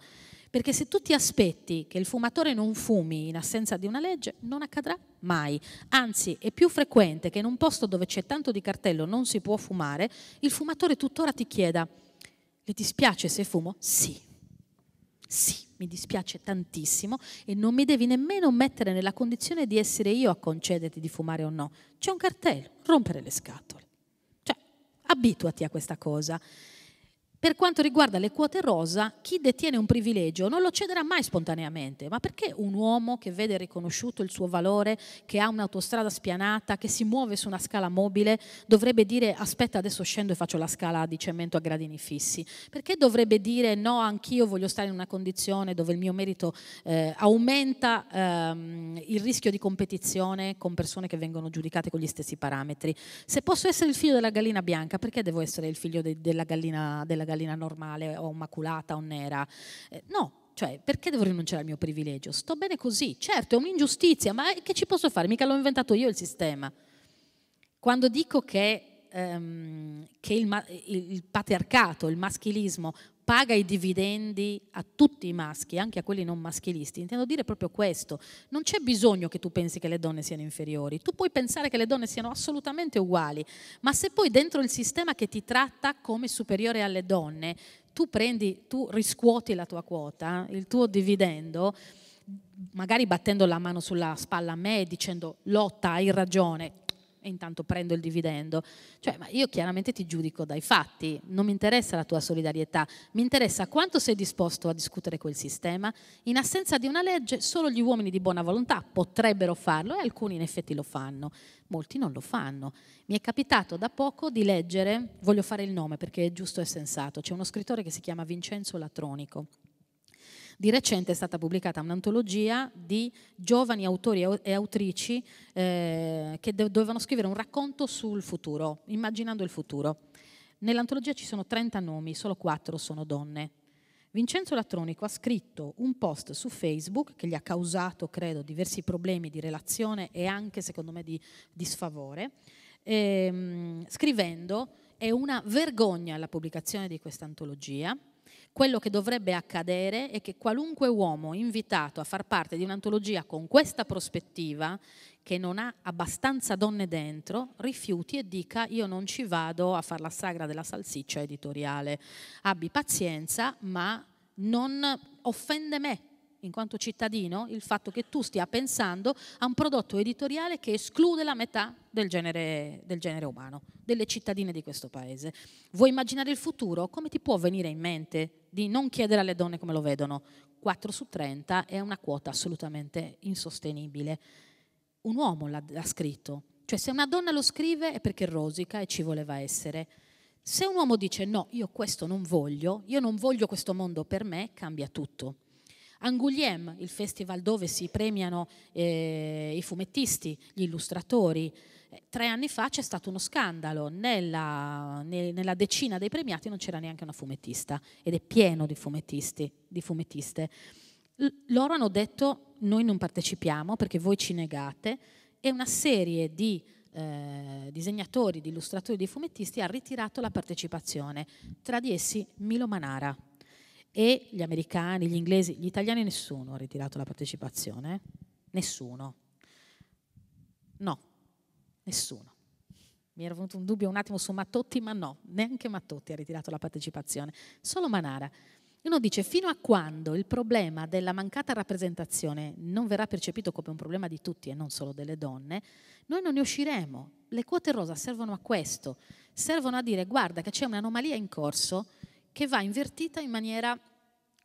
perché se tu ti aspetti che il fumatore non fumi in assenza di una legge, non accadrà mai. Anzi, è più frequente che in un posto dove c'è tanto di cartello non si può fumare, il fumatore tuttora ti chieda, le dispiace se fumo? Sì sì, mi dispiace tantissimo e non mi devi nemmeno mettere nella condizione di essere io a concederti di fumare o no. C'è un cartello, rompere le scatole. Cioè, abituati a questa cosa. Per quanto riguarda le quote rosa, chi detiene un privilegio non lo cederà mai spontaneamente, ma perché un uomo che vede riconosciuto il suo valore, che ha un'autostrada spianata, che si muove su una scala mobile, dovrebbe dire aspetta adesso scendo e faccio la scala di cemento a gradini fissi? Perché dovrebbe dire no, anch'io voglio stare in una condizione dove il mio merito eh, aumenta ehm, il rischio di competizione con persone che vengono giudicate con gli stessi parametri? Se posso essere il figlio della gallina bianca, perché devo essere il figlio de della gallina bianca? gallina normale o maculata o nera. Eh, no, cioè, perché devo rinunciare al mio privilegio? Sto bene così. Certo, è un'ingiustizia, ma che ci posso fare? Mica l'ho inventato io il sistema. Quando dico che, um, che il, il, patriarcato, il maschilismo paga i dividendi a tutti i maschi, anche a quelli non maschilisti. Intendo dire proprio questo, non c'è bisogno che tu pensi che le donne siano inferiori, tu puoi pensare che le donne siano assolutamente uguali, ma se poi dentro il sistema che ti tratta come superiore alle donne, tu prendi, tu riscuoti la tua quota, il tuo dividendo, magari battendo la mano sulla spalla a me e dicendo lotta, hai ragione, e intanto prendo il dividendo. Cioè, ma io chiaramente ti giudico dai fatti, non mi interessa la tua solidarietà, mi interessa quanto sei disposto a discutere quel sistema. In assenza di una legge solo gli uomini di buona volontà potrebbero farlo e alcuni in effetti lo fanno, molti non lo fanno. Mi è capitato da poco di leggere, voglio fare il nome perché è giusto e sensato, c'è uno scrittore che si chiama Vincenzo Latronico di recente è stata pubblicata un'antologia di giovani autori e autrici eh, che dovevano scrivere un racconto sul futuro, immaginando il futuro. Nell'antologia ci sono 30 nomi, solo 4 sono donne. Vincenzo Latronico ha scritto un post su Facebook che gli ha causato, credo, diversi problemi di relazione e anche, secondo me, di, di sfavore, ehm, scrivendo è una vergogna la pubblicazione di questa antologia, quello che dovrebbe accadere è che qualunque uomo invitato a far parte di un'antologia con questa prospettiva, che non ha abbastanza donne dentro, rifiuti e dica io non ci vado a fare la sagra della salsiccia editoriale. Abbi pazienza, ma non offende me in quanto cittadino, il fatto che tu stia pensando a un prodotto editoriale che esclude la metà del genere, del genere umano, delle cittadine di questo paese. Vuoi immaginare il futuro? Come ti può venire in mente di non chiedere alle donne come lo vedono? 4 su 30 è una quota assolutamente insostenibile. Un uomo l'ha scritto, cioè se una donna lo scrive è perché rosica e ci voleva essere. Se un uomo dice no, io questo non voglio, io non voglio questo mondo per me, cambia tutto. Angoulême, il festival dove si premiano eh, i fumettisti, gli illustratori. Eh, tre anni fa c'è stato uno scandalo, nella, nella decina dei premiati non c'era neanche una fumettista ed è pieno di fumettisti, di fumettiste. L loro hanno detto noi non partecipiamo perché voi ci negate e una serie di eh, disegnatori, di illustratori, di fumettisti ha ritirato la partecipazione, tra di essi Milo Manara e gli americani, gli inglesi, gli italiani nessuno ha ritirato la partecipazione, nessuno. No, nessuno. Mi era venuto un dubbio un attimo su Mattotti, ma no, neanche Mattotti ha ritirato la partecipazione, solo Manara. Uno dice fino a quando il problema della mancata rappresentazione non verrà percepito come un problema di tutti e non solo delle donne, noi non ne usciremo. Le quote rosa servono a questo, servono a dire guarda che c'è un'anomalia in corso che va invertita in maniera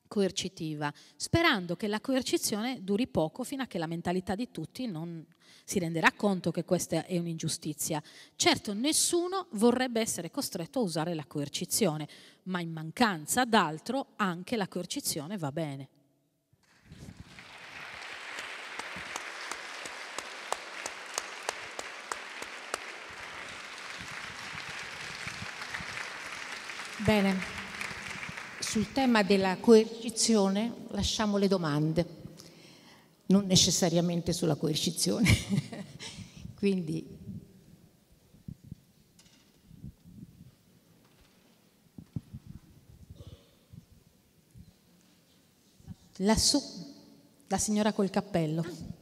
coercitiva, sperando che la coercizione duri poco fino a che la mentalità di tutti non si renderà conto che questa è un'ingiustizia. Certo, nessuno vorrebbe essere costretto a usare la coercizione, ma in mancanza d'altro anche la coercizione va bene. Bene sul tema della coercizione lasciamo le domande, non necessariamente sulla coercizione. [LAUGHS] Quindi lassù la signora col cappello.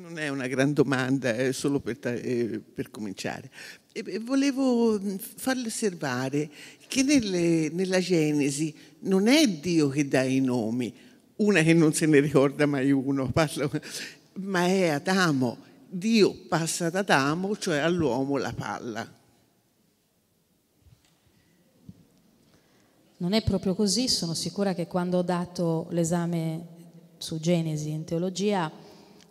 non è una gran domanda, è solo per, eh, per cominciare. E volevo farle osservare che nelle, nella Genesi non è Dio che dà i nomi, una che non se ne ricorda mai uno, [LAUGHS] parlo, ma è Adamo. Dio passa ad Adamo, cioè all'uomo la palla. Non è proprio così, sono sicura che quando ho dato l'esame su Genesi in teologia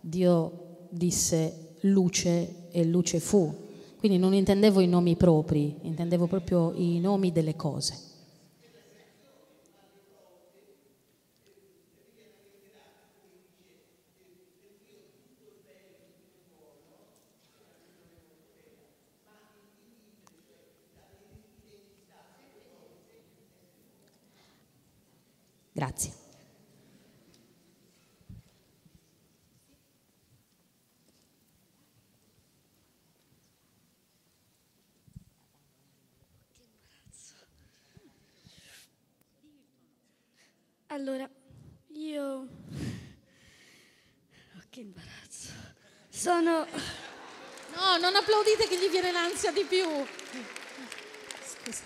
Dio disse luce e luce fu. Quindi non intendevo i nomi propri, intendevo proprio i nomi delle cose. Grazie. Allora, io... Oh, che imbarazzo. Sono... No, non applaudite che gli viene l'ansia di più. Scusa.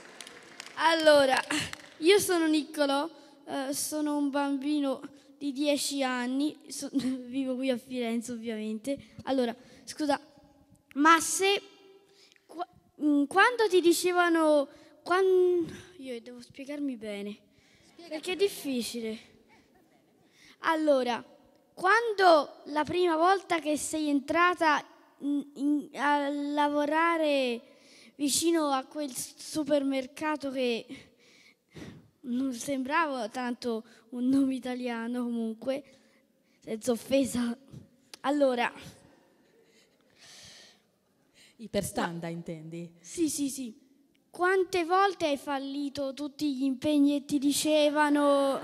Allora, io sono Niccolo, eh, sono un bambino di 10 anni, [LAUGHS] vivo qui a Firenze ovviamente. Allora, scusa, ma se mm, quando ti dicevano... Quando, io devo spiegarmi bene. Perché è difficile. Allora, quando la prima volta che sei entrata in, in, a lavorare vicino a quel supermercato che non sembrava tanto un nome italiano comunque, senza offesa. Allora... Iperstanda intendi? Sì, sì, sì. Quante volte hai fallito tutti gli impegni e ti dicevano...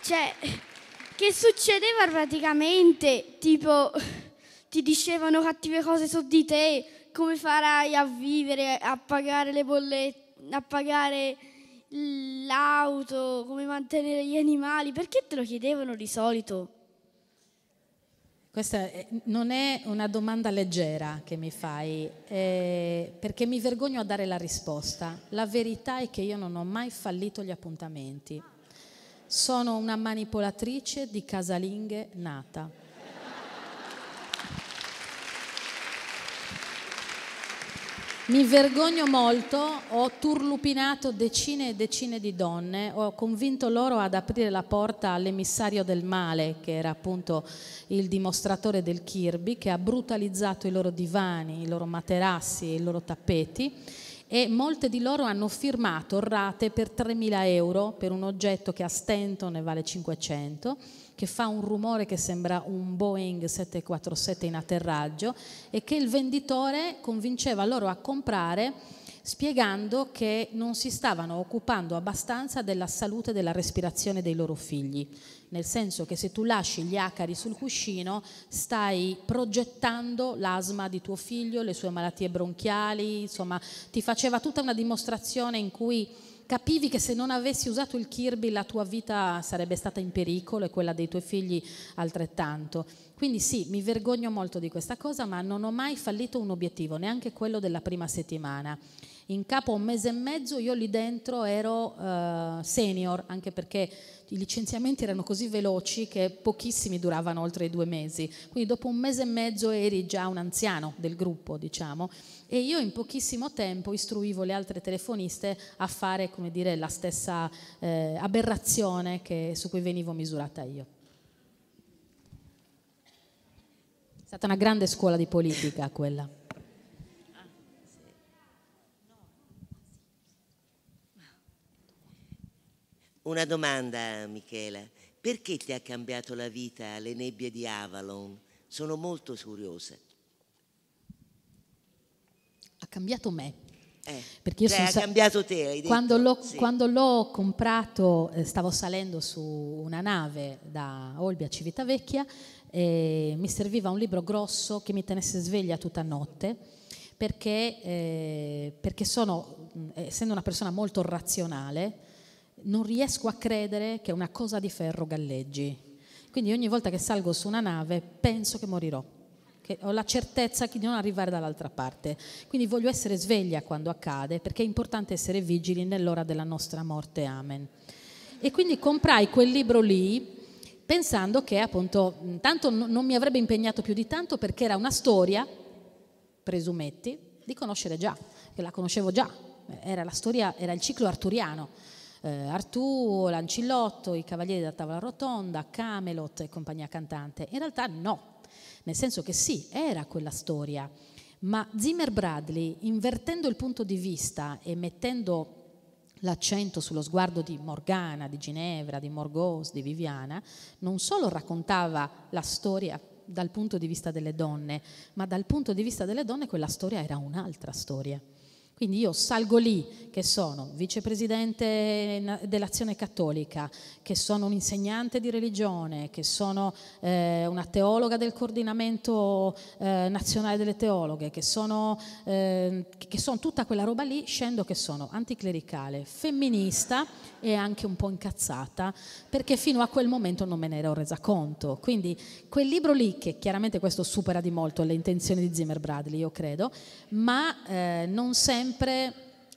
Cioè, che succedeva praticamente? Tipo, ti dicevano cattive cose su di te, come farai a vivere, a pagare le bollette, a pagare l'auto, come mantenere gli animali, perché te lo chiedevano di solito? Questa non è una domanda leggera che mi fai, eh, perché mi vergogno a dare la risposta. La verità è che io non ho mai fallito gli appuntamenti. Sono una manipolatrice di casalinghe nata. Mi vergogno molto, ho turlupinato decine e decine di donne, ho convinto loro ad aprire la porta all'emissario del male, che era appunto il dimostratore del Kirby, che ha brutalizzato i loro divani, i loro materassi, i loro tappeti e molte di loro hanno firmato rate per 3.000 euro per un oggetto che a stento ne vale 500 che fa un rumore che sembra un Boeing 747 in atterraggio e che il venditore convinceva loro a comprare spiegando che non si stavano occupando abbastanza della salute e della respirazione dei loro figli, nel senso che se tu lasci gli acari sul cuscino stai progettando l'asma di tuo figlio, le sue malattie bronchiali, insomma ti faceva tutta una dimostrazione in cui capivi che se non avessi usato il Kirby la tua vita sarebbe stata in pericolo e quella dei tuoi figli altrettanto. Quindi sì, mi vergogno molto di questa cosa, ma non ho mai fallito un obiettivo, neanche quello della prima settimana. In capo a un mese e mezzo io lì dentro ero eh, senior, anche perché i licenziamenti erano così veloci che pochissimi duravano oltre i due mesi. Quindi dopo un mese e mezzo eri già un anziano del gruppo, diciamo e io in pochissimo tempo istruivo le altre telefoniste a fare come dire, la stessa eh, aberrazione che, su cui venivo misurata io. È stata una grande scuola di politica quella. Una domanda, Michela. Perché ti ha cambiato la vita le nebbie di Avalon? Sono molto curiosa cambiato me. Eh, perché io cioè, sono, ha cambiato te. Quando, detto, l'ho, sì. quando, l'ho, comprato, eh, stavo salendo su una nave da Olbia a Civitavecchia e mi serviva un libro grosso che mi tenesse sveglia tutta notte. Perché, eh, perché sono, mm, eh, essendo una persona molto razionale, non riesco a credere che una cosa di ferro galleggi. Quindi ogni volta che salgo su una nave penso che morirò che ho la certezza di non arrivare dall'altra parte. Quindi voglio essere sveglia quando accade, perché è importante essere vigili nell'ora della nostra morte. Amen. E quindi comprai quel libro lì pensando che appunto tanto non mi avrebbe impegnato più di tanto perché era una storia, presumetti, di conoscere già, che la conoscevo già, era la storia, era il ciclo arturiano. Eh, Artù, Lancillotto, i Cavalieri della Tavola Rotonda, Camelot e compagnia cantante. In realtà no, nel senso che sì, era quella storia, ma Zimmer Bradley, invertendo il punto di vista e mettendo l'accento sullo sguardo di Morgana, di Ginevra, di Morgos, di Viviana, non solo raccontava la storia dal punto di vista delle donne, ma dal punto di vista delle donne quella storia era un'altra storia. Quindi io salgo lì, che sono vicepresidente dell'Azione Cattolica, che sono un insegnante di religione, che sono eh, una teologa del coordinamento eh, nazionale delle teologhe, che sono, eh, che sono tutta quella roba lì, scendo che sono anticlericale, femminista e anche un po' incazzata, perché fino a quel momento non me ne ero resa conto. Quindi quel libro lì, che chiaramente questo supera di molto le intenzioni di Zimmer Bradley, io credo, ma eh, non sempre sempre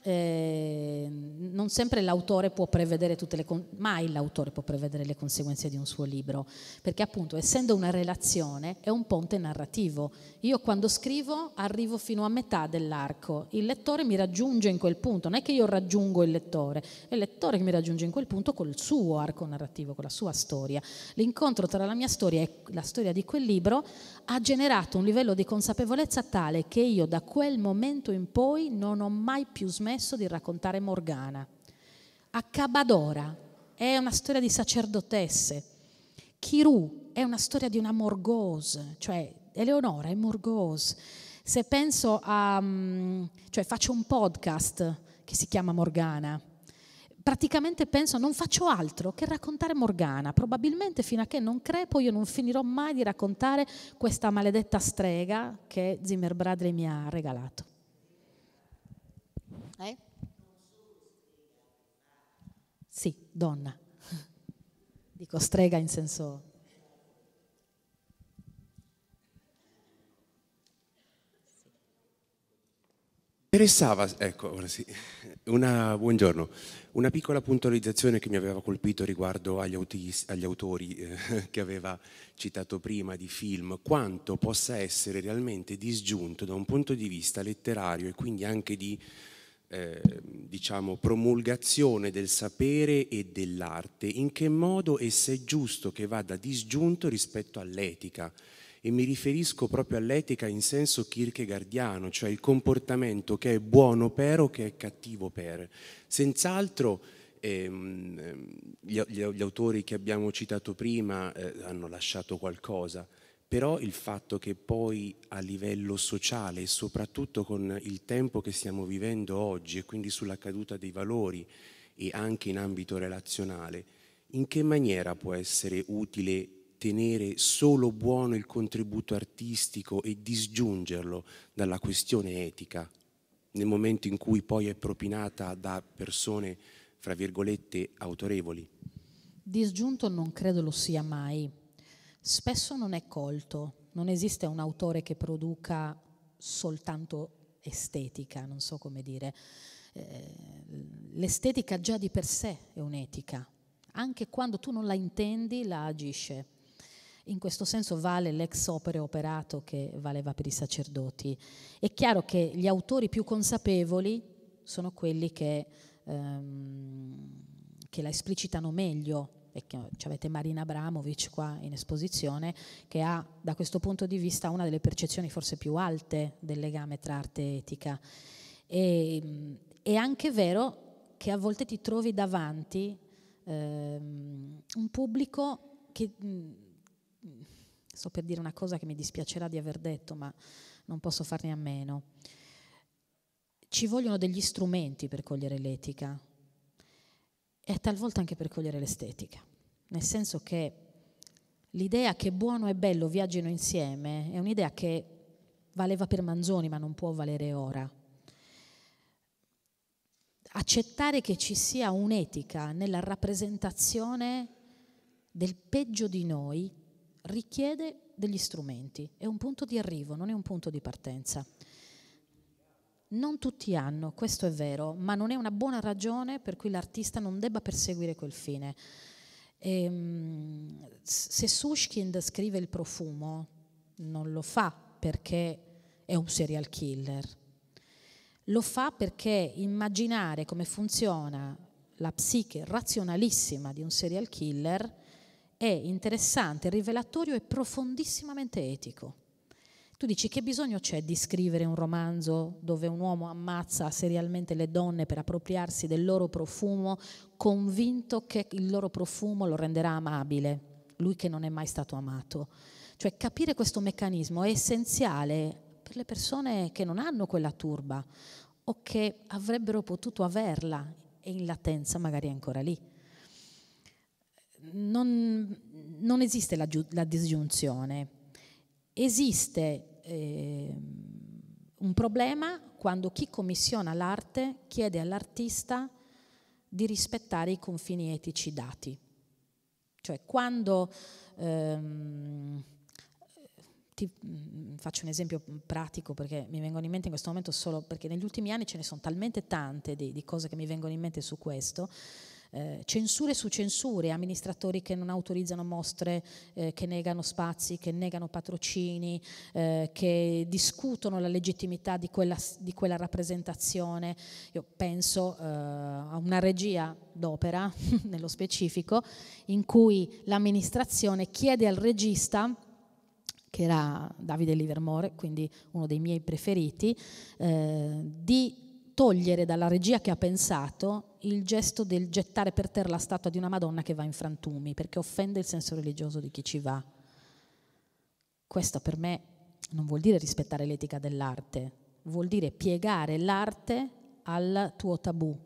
Ehm, non sempre l'autore può prevedere tutte le con- mai l'autore può prevedere le conseguenze di un suo libro, perché appunto essendo una relazione è un ponte narrativo. Io quando scrivo arrivo fino a metà dell'arco, il lettore mi raggiunge in quel punto, non è che io raggiungo il lettore, è il lettore che mi raggiunge in quel punto col suo arco narrativo, con la sua storia. L'incontro tra la mia storia e la storia di quel libro ha generato un livello di consapevolezza tale che io da quel momento in poi non ho mai più smesso permesso di raccontare Morgana. A Cabadora è una storia di sacerdotesse. Chiru è una storia di una morgose, cioè Eleonora è morgose. Se penso a... Mm, cioè faccio un podcast che si chiama Morgana. Praticamente penso non faccio altro che raccontare Morgana, probabilmente fino a che non crepo io non finirò mai di raccontare questa maledetta strega che Zimmer Bradley mi ha regalato. donna. Dico strega in senso... Interessava, ecco, ora sì, una, buongiorno, una piccola puntualizzazione che mi aveva colpito riguardo agli, autis, agli autori eh, [LAUGHS] che aveva citato prima di film, quanto possa essere realmente disgiunto da un punto di vista letterario e quindi anche di eh, diciamo, promulgazione del sapere e dell'arte, in che modo e se è giusto che vada disgiunto rispetto all'etica. E mi riferisco proprio all'etica in senso kierkegaardiano, cioè il comportamento che è buono per o che è cattivo per. Senz'altro ehm, ehm gli, gli, autori che abbiamo citato prima eh, hanno lasciato qualcosa, però il fatto che poi a livello sociale soprattutto con il tempo che stiamo vivendo oggi e quindi sulla caduta dei valori e anche in ambito relazionale, in che maniera può essere utile tenere solo buono il contributo artistico e disgiungerlo dalla questione etica, nel momento in cui poi è propinata da persone, fra virgolette, autorevoli? Disgiunto non credo lo sia mai spesso non è colto, non esiste un autore che produca soltanto estetica, non so come dire. Eh, l'estetica già di per sé è un'etica, anche quando tu non la intendi, la agisce. In questo senso vale l'ex opere operato che valeva per i sacerdoti. È chiaro che gli autori più consapevoli sono quelli che, ehm, che la esplicitano meglio, e avete Marina Abramovic qua in esposizione, che ha da questo punto di vista una delle percezioni forse più alte del legame tra arte e etica. E, mm, è anche vero che a volte ti trovi davanti ehm, un pubblico che... Mm, mm, sto per dire una cosa che mi dispiacerà di aver detto, ma non posso farne a meno. Ci vogliono degli strumenti per cogliere l'etica, e talvolta anche per cogliere l'estetica, nel senso che l'idea che buono e bello viaggino insieme è un'idea che valeva per Manzoni ma non può valere ora. Accettare che ci sia un'etica nella rappresentazione del peggio di noi richiede degli strumenti, è un punto di arrivo, non è un punto di partenza. Non tutti hanno, questo è vero, ma non è una buona ragione per cui l'artista non debba perseguire quel fine. E, ehm, se Sushkind scrive il profumo, non lo fa perché è un serial killer, lo fa perché immaginare come funziona la psiche razionalissima di un serial killer è interessante, rivelatorio e profondissimamente etico. Tu dici che bisogno c'è di scrivere un romanzo dove un uomo ammazza serialmente le donne per appropriarsi del loro profumo, convinto che il loro profumo lo renderà amabile, lui che non è mai stato amato. Cioè capire questo meccanismo è essenziale per le persone che non hanno quella turba o che avrebbero potuto averla e in latenza magari è ancora lì. Non, non esiste la, la disgiunzione esiste eh, un problema quando chi commissiona l'arte chiede all'artista di rispettare i confini etici dati. Cioè quando, ehm, ti, mm, faccio un esempio pratico perché mi vengono in mente in questo momento solo perché negli ultimi anni ce ne sono talmente tante di, di cose che mi vengono in mente su questo, eh, censure su censure, amministratori che non autorizzano mostre, eh, che negano spazi, che negano patrocini, eh, che discutono la legittimità di quella, di quella rappresentazione. Io penso eh, a una regia d'opera, [LAUGHS] nello specifico, in cui l'amministrazione chiede al regista che era Davide Livermore, quindi uno dei miei preferiti, eh, di togliere dalla regia che ha pensato il gesto del gettare per terra la statua di una Madonna che va in frantumi, perché offende il senso religioso di chi ci va. Questo per me non vuol dire rispettare l'etica dell'arte, vuol dire piegare l'arte al tuo tabù,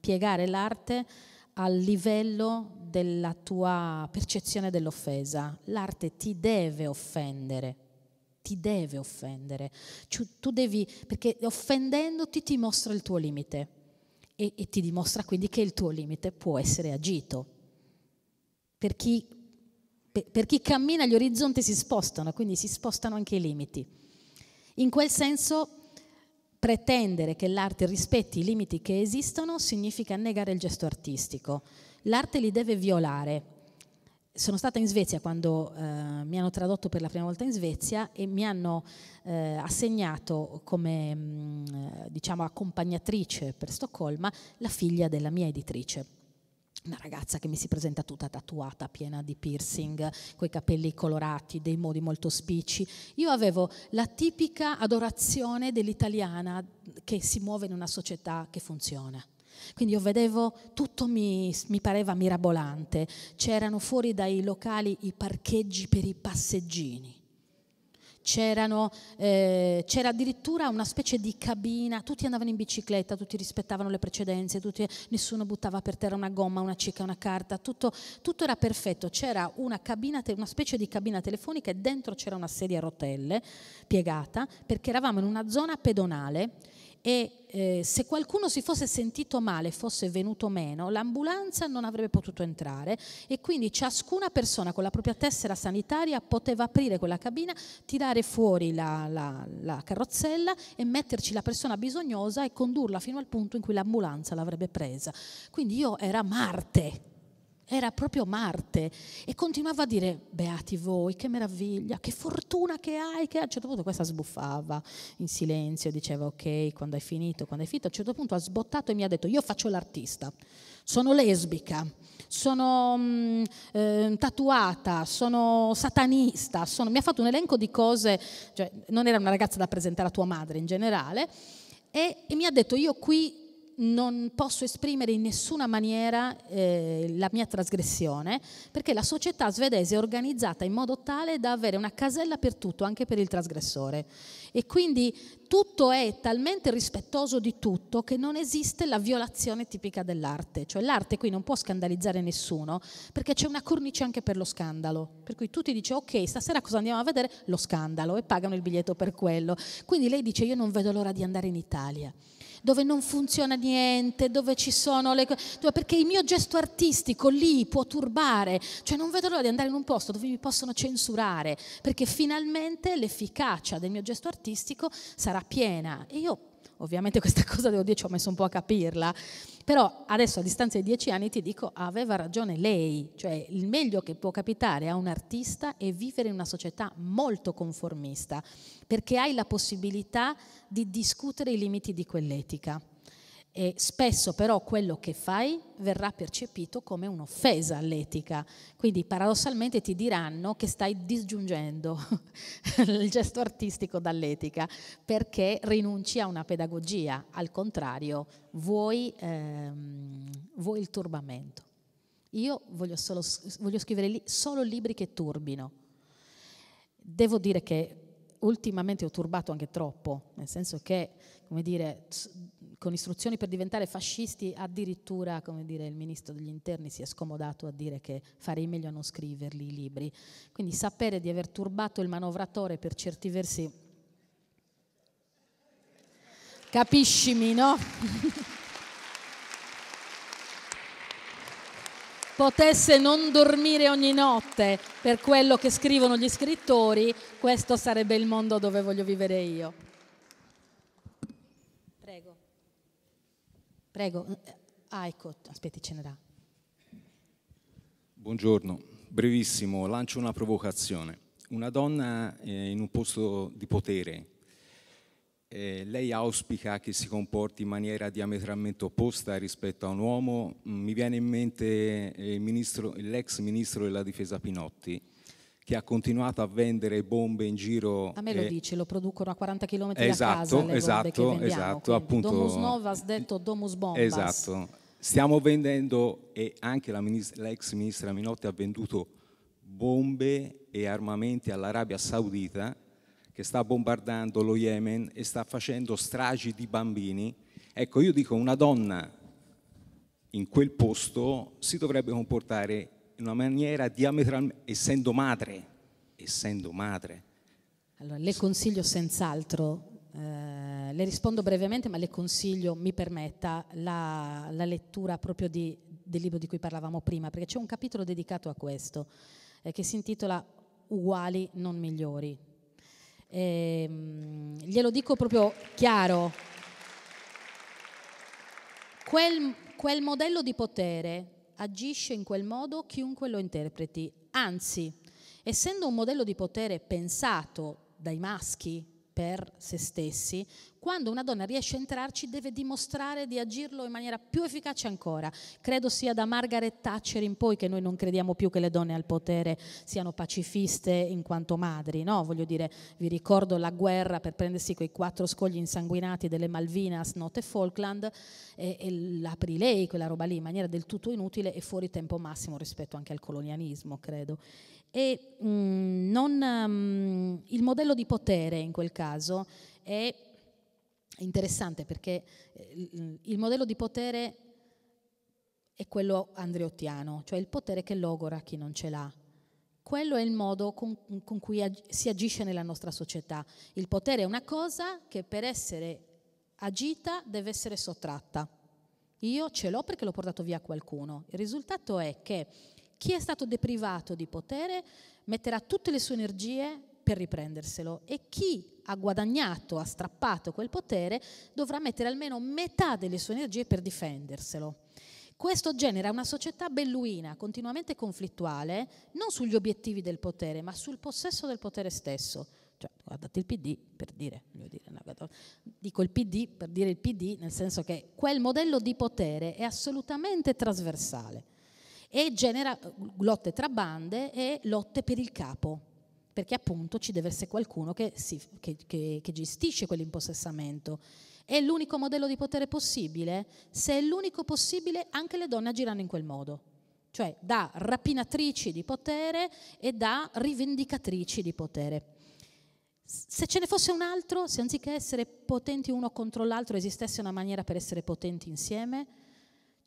piegare l'arte al livello della tua percezione dell'offesa. L'arte ti deve offendere, ti deve offendere. Cioè, tu devi, perché offendendoti ti mostra il tuo limite e, e ti dimostra quindi che il tuo limite può essere agito. Per chi, per, per chi cammina gli orizzonti si spostano, quindi si spostano anche i limiti. In quel senso pretendere che l'arte rispetti i limiti che esistono significa negare il gesto artistico. L'arte li deve violare, sono stata in Svezia quando eh, mi hanno tradotto per la prima volta in Svezia e mi hanno eh, assegnato come mh, mm, diciamo accompagnatrice per Stoccolma la figlia della mia editrice. Una ragazza che mi si presenta tutta tatuata, piena di piercing, coi capelli colorati, dei modi molto spicci. Io avevo la tipica adorazione dell'italiana che si muove in una società che funziona quindi io vedevo, tutto mi, mi, pareva mirabolante. C'erano fuori dai locali i parcheggi per i passeggini. Eh, c'era addirittura una specie di cabina, tutti andavano in bicicletta, tutti rispettavano le precedenze, tutti, nessuno buttava per terra una gomma, una cicca, una carta, tutto, tutto era perfetto. C'era una, cabina, una specie di cabina telefonica e dentro c'era una sedia a rotelle piegata perché eravamo in una zona pedonale e eh, se qualcuno si fosse sentito male, fosse venuto meno, l'ambulanza non avrebbe potuto entrare e quindi ciascuna persona con la propria tessera sanitaria poteva aprire quella cabina, tirare fuori la, la, la carrozzella e metterci la persona bisognosa e condurla fino al punto in cui l'ambulanza l'avrebbe presa. Quindi io era Marte era proprio Marte e continuava a dire, beati voi, che meraviglia, che fortuna che hai, che a un certo punto questa sbuffava in silenzio, diceva ok, quando hai finito, quando hai finito, a un certo punto ha sbottato e mi ha detto, io faccio l'artista, sono lesbica, sono mh, mm, eh, tatuata, sono satanista, sono... mi ha fatto un elenco di cose, cioè, non era una ragazza da presentare a tua madre in generale, e, e mi ha detto, io qui non posso esprimere in nessuna maniera eh, la mia trasgressione, perché la società svedese è organizzata in modo tale da avere una casella per tutto, anche per il trasgressore. E quindi tutto è talmente rispettoso di tutto che non esiste la violazione tipica dell'arte, cioè l'arte qui non può scandalizzare nessuno perché c'è una cornice anche per lo scandalo, per cui tutti dicono, ok stasera cosa andiamo a vedere? Lo scandalo e pagano il biglietto per quello, quindi lei dice io non vedo l'ora di andare in Italia dove non funziona niente, dove ci sono le cose, cioè, perché il mio gesto artistico lì può turbare, cioè non vedo l'ora di andare in un posto dove mi possono censurare, perché finalmente l'efficacia del mio gesto artistico sarà piena e io Ovviamente questa [LAUGHS] cosa devo dire ci ho messo un po' a capirla, però adesso a distanza di dieci anni ti dico aveva ragione lei, cioè il meglio che può capitare a un artista è vivere in una società molto conformista, perché hai la possibilità di discutere i limiti di quell'etica. E spesso però quello che fai verrà percepito come un'offesa all'etica, quindi paradossalmente ti diranno che stai disgiungendo [LAUGHS] il gesto artistico dall'etica perché rinunci a una pedagogia, al contrario vuoi, ehm, vuoi il turbamento. Io voglio, solo, voglio scrivere lì solo libri che turbino. Devo dire che ultimamente ho turbato anche troppo, nel senso che, come dire con istruzioni per diventare fascisti, addirittura dire, il ministro degli interni si è scomodato a dire che farei meglio a non scriverli i libri. Quindi sapere di aver turbato il manovratore per certi versi... Capiscimi, no? [LAUGHS] potesse non dormire ogni notte per quello che scrivono gli scrittori, questo sarebbe il mondo dove voglio vivere io. Prego, eh, ah ecco, aspetti, ce ne dà. Buongiorno, brevissimo, lancio una provocazione. Una donna eh, in un posto di potere, eh, lei auspica che si comporti in maniera diametralmente opposta rispetto a un uomo. Mm, mi viene in mente eh, l'ex ministro, ministro della difesa Pinotti, che ha continuato a vendere bombe in giro. A me lo dice, lo producono a 40 km esatto, da casa. esatto, vendiamo, esatto. Appunto, domus novas detto domus bombas. Esatto. Stiamo vendendo e anche l'ex ministra Minotti ha venduto bombe e armamenti all'Arabia Saudita che sta bombardando lo Yemen e sta facendo stragi di bambini. Ecco, io dico una donna in quel posto si dovrebbe comportare in una maniera diametralmente, essendo madre, essendo madre. Allora, le consiglio senz'altro eh, le rispondo brevemente, ma le consiglio, mi permetta, la, la lettura proprio di, del libro di cui parlavamo prima, perché c'è un capitolo dedicato a questo, eh, che si intitola Uguali, non migliori. E, ehm, mh, glielo dico proprio chiaro. Quel, quel modello di potere agisce in quel modo chiunque lo interpreti. Anzi, essendo un modello di potere pensato dai maschi per se stessi, quando una donna riesce a entrarci deve dimostrare di agirlo in maniera più efficace ancora. Credo sia da Margaret Thatcher in poi che noi non crediamo più che le donne al potere siano pacifiste in quanto madri, no? Voglio dire, vi ricordo la guerra per prendersi quei quattro scogli insanguinati delle Malvinas, Note Falkland, e, e l'apri lei quella roba lì in maniera del tutto inutile e fuori tempo massimo rispetto anche al colonialismo, credo e mh, mm, non, mh, mm, il modello di potere in quel caso è interessante perché eh, il modello di potere è quello andreottiano, cioè il potere che logora chi non ce l'ha. Quello è il modo con, con cui ag- si agisce nella nostra società. Il potere è una cosa che per essere agita deve essere sottratta. Io ce l'ho perché l'ho portato via qualcuno. Il risultato è che chi è stato deprivato di potere metterà tutte le sue energie per riprenderselo e chi ha guadagnato, ha strappato quel potere, dovrà mettere almeno metà delle sue energie per difenderselo. Questo genera una società belluina, continuamente conflittuale, non sugli obiettivi del potere, ma sul possesso del potere stesso. Cioè, guardate il PD per dire, dire no, dico il PD per dire il PD, nel senso che quel modello di potere è assolutamente trasversale e genera eh, lotte tra bande e lotte per il capo, perché appunto ci deve essere qualcuno che, si, che, che, che gestisce quell'impossessamento. È l'unico modello di potere possibile? Se è l'unico possibile, anche le donne agiranno in quel modo, cioè da rapinatrici di potere e da rivendicatrici di potere. Se ce ne fosse un altro, se anziché essere potenti uno contro l'altro esistesse una maniera per essere potenti insieme,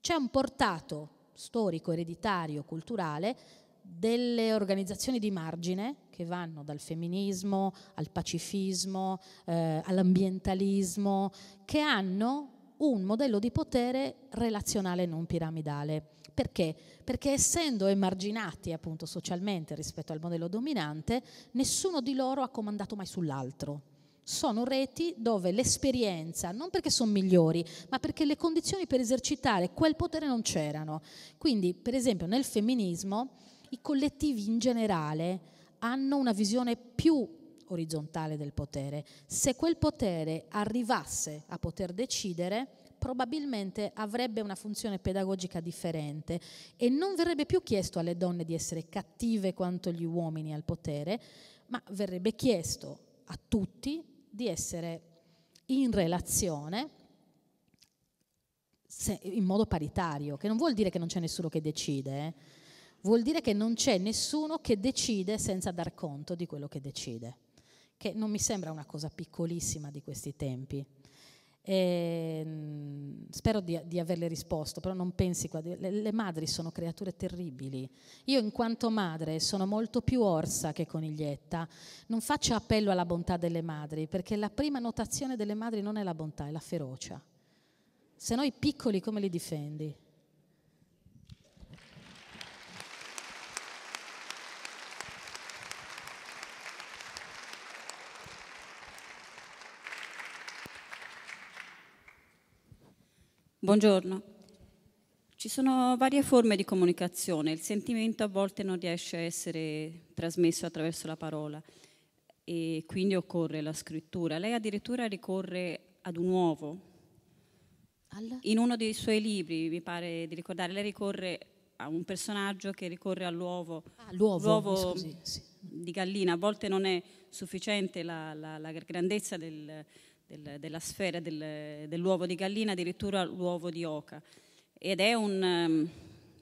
c'è un portato storico, ereditario, culturale delle organizzazioni di margine che vanno dal femminismo al pacifismo, eh, all'ambientalismo, che hanno un modello di potere relazionale non piramidale. Perché? Perché essendo emarginati appunto socialmente rispetto al modello dominante, nessuno di loro ha comandato mai sull'altro sono reti dove l'esperienza, non perché sono migliori, ma perché le condizioni per esercitare quel potere non c'erano. Quindi, per esempio, nel femminismo i collettivi in generale hanno una visione più orizzontale del potere. Se quel potere arrivasse a poter decidere, probabilmente avrebbe una funzione pedagogica differente e non verrebbe più chiesto alle donne di essere cattive quanto gli uomini al potere, ma verrebbe chiesto a tutti di essere in relazione in modo paritario, che non vuol dire che non c'è nessuno che decide, eh. vuol dire che non c'è nessuno che decide senza dar conto di quello che decide, che non mi sembra una cosa piccolissima di questi tempi. E, ehm, spero di, di, averle risposto, però non pensi qua. Le, le, madri sono creature terribili. Io, in quanto madre, sono molto più orsa che coniglietta. Non faccio appello alla bontà delle madri, perché la prima notazione delle madri non è la bontà, è la ferocia. Se no, i piccoli come li difendi? Buongiorno. Ci sono varie forme di comunicazione, il sentimento a volte non riesce a essere trasmesso attraverso la parola e quindi occorre la scrittura. Lei addirittura ricorre ad un uovo. In uno dei suoi libri, mi pare di ricordare, lei ricorre a un personaggio che ricorre all'uovo. Ah, l'uovo, scusi, sì. di gallina. A volte non è sufficiente la, la, la grandezza del, del, della sfera del, dell'uovo di gallina, addirittura l'uovo di oca. Ed è un, ehm,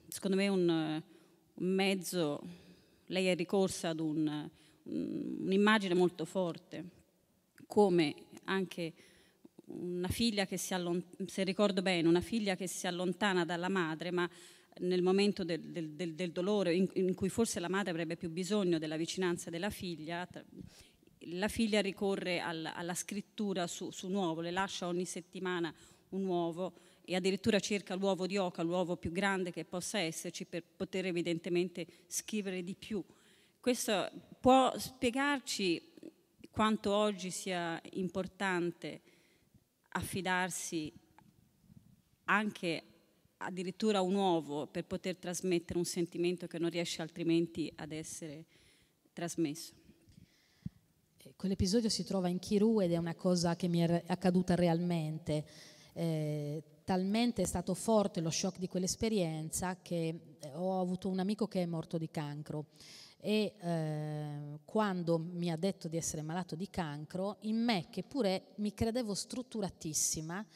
secondo me, un, un mezzo, lei è ricorsa ad un, un'immagine molto forte, come anche una figlia che si allontana, se ricordo bene, una figlia che si allontana dalla madre, ma nel momento del, del, del dolore in, in, cui forse la madre avrebbe più bisogno della vicinanza della figlia, la figlia ricorre al, alla scrittura su, su un uovo, le lascia ogni settimana un uovo e addirittura cerca l'uovo di oca, l'uovo più grande che possa esserci per poter evidentemente scrivere di più. Questo può spiegarci quanto oggi sia importante affidarsi anche addirittura a un uovo per poter trasmettere un sentimento che non riesce altrimenti ad essere trasmesso. Quell'episodio si trova in Kiru ed è una cosa che mi è accaduta realmente. Eh, talmente è stato forte lo shock di quell'esperienza che eh, ho avuto un amico che è morto di cancro e eh, quando mi ha detto di essere malato di cancro, in me, che pure mi credevo strutturatissima,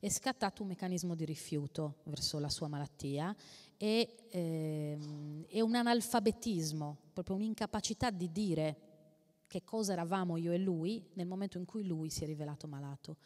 è scattato un meccanismo di rifiuto verso la sua malattia e, eh, e un analfabetismo, proprio un'incapacità di dire che cosa eravamo io e lui nel momento in cui lui si è rivelato malato.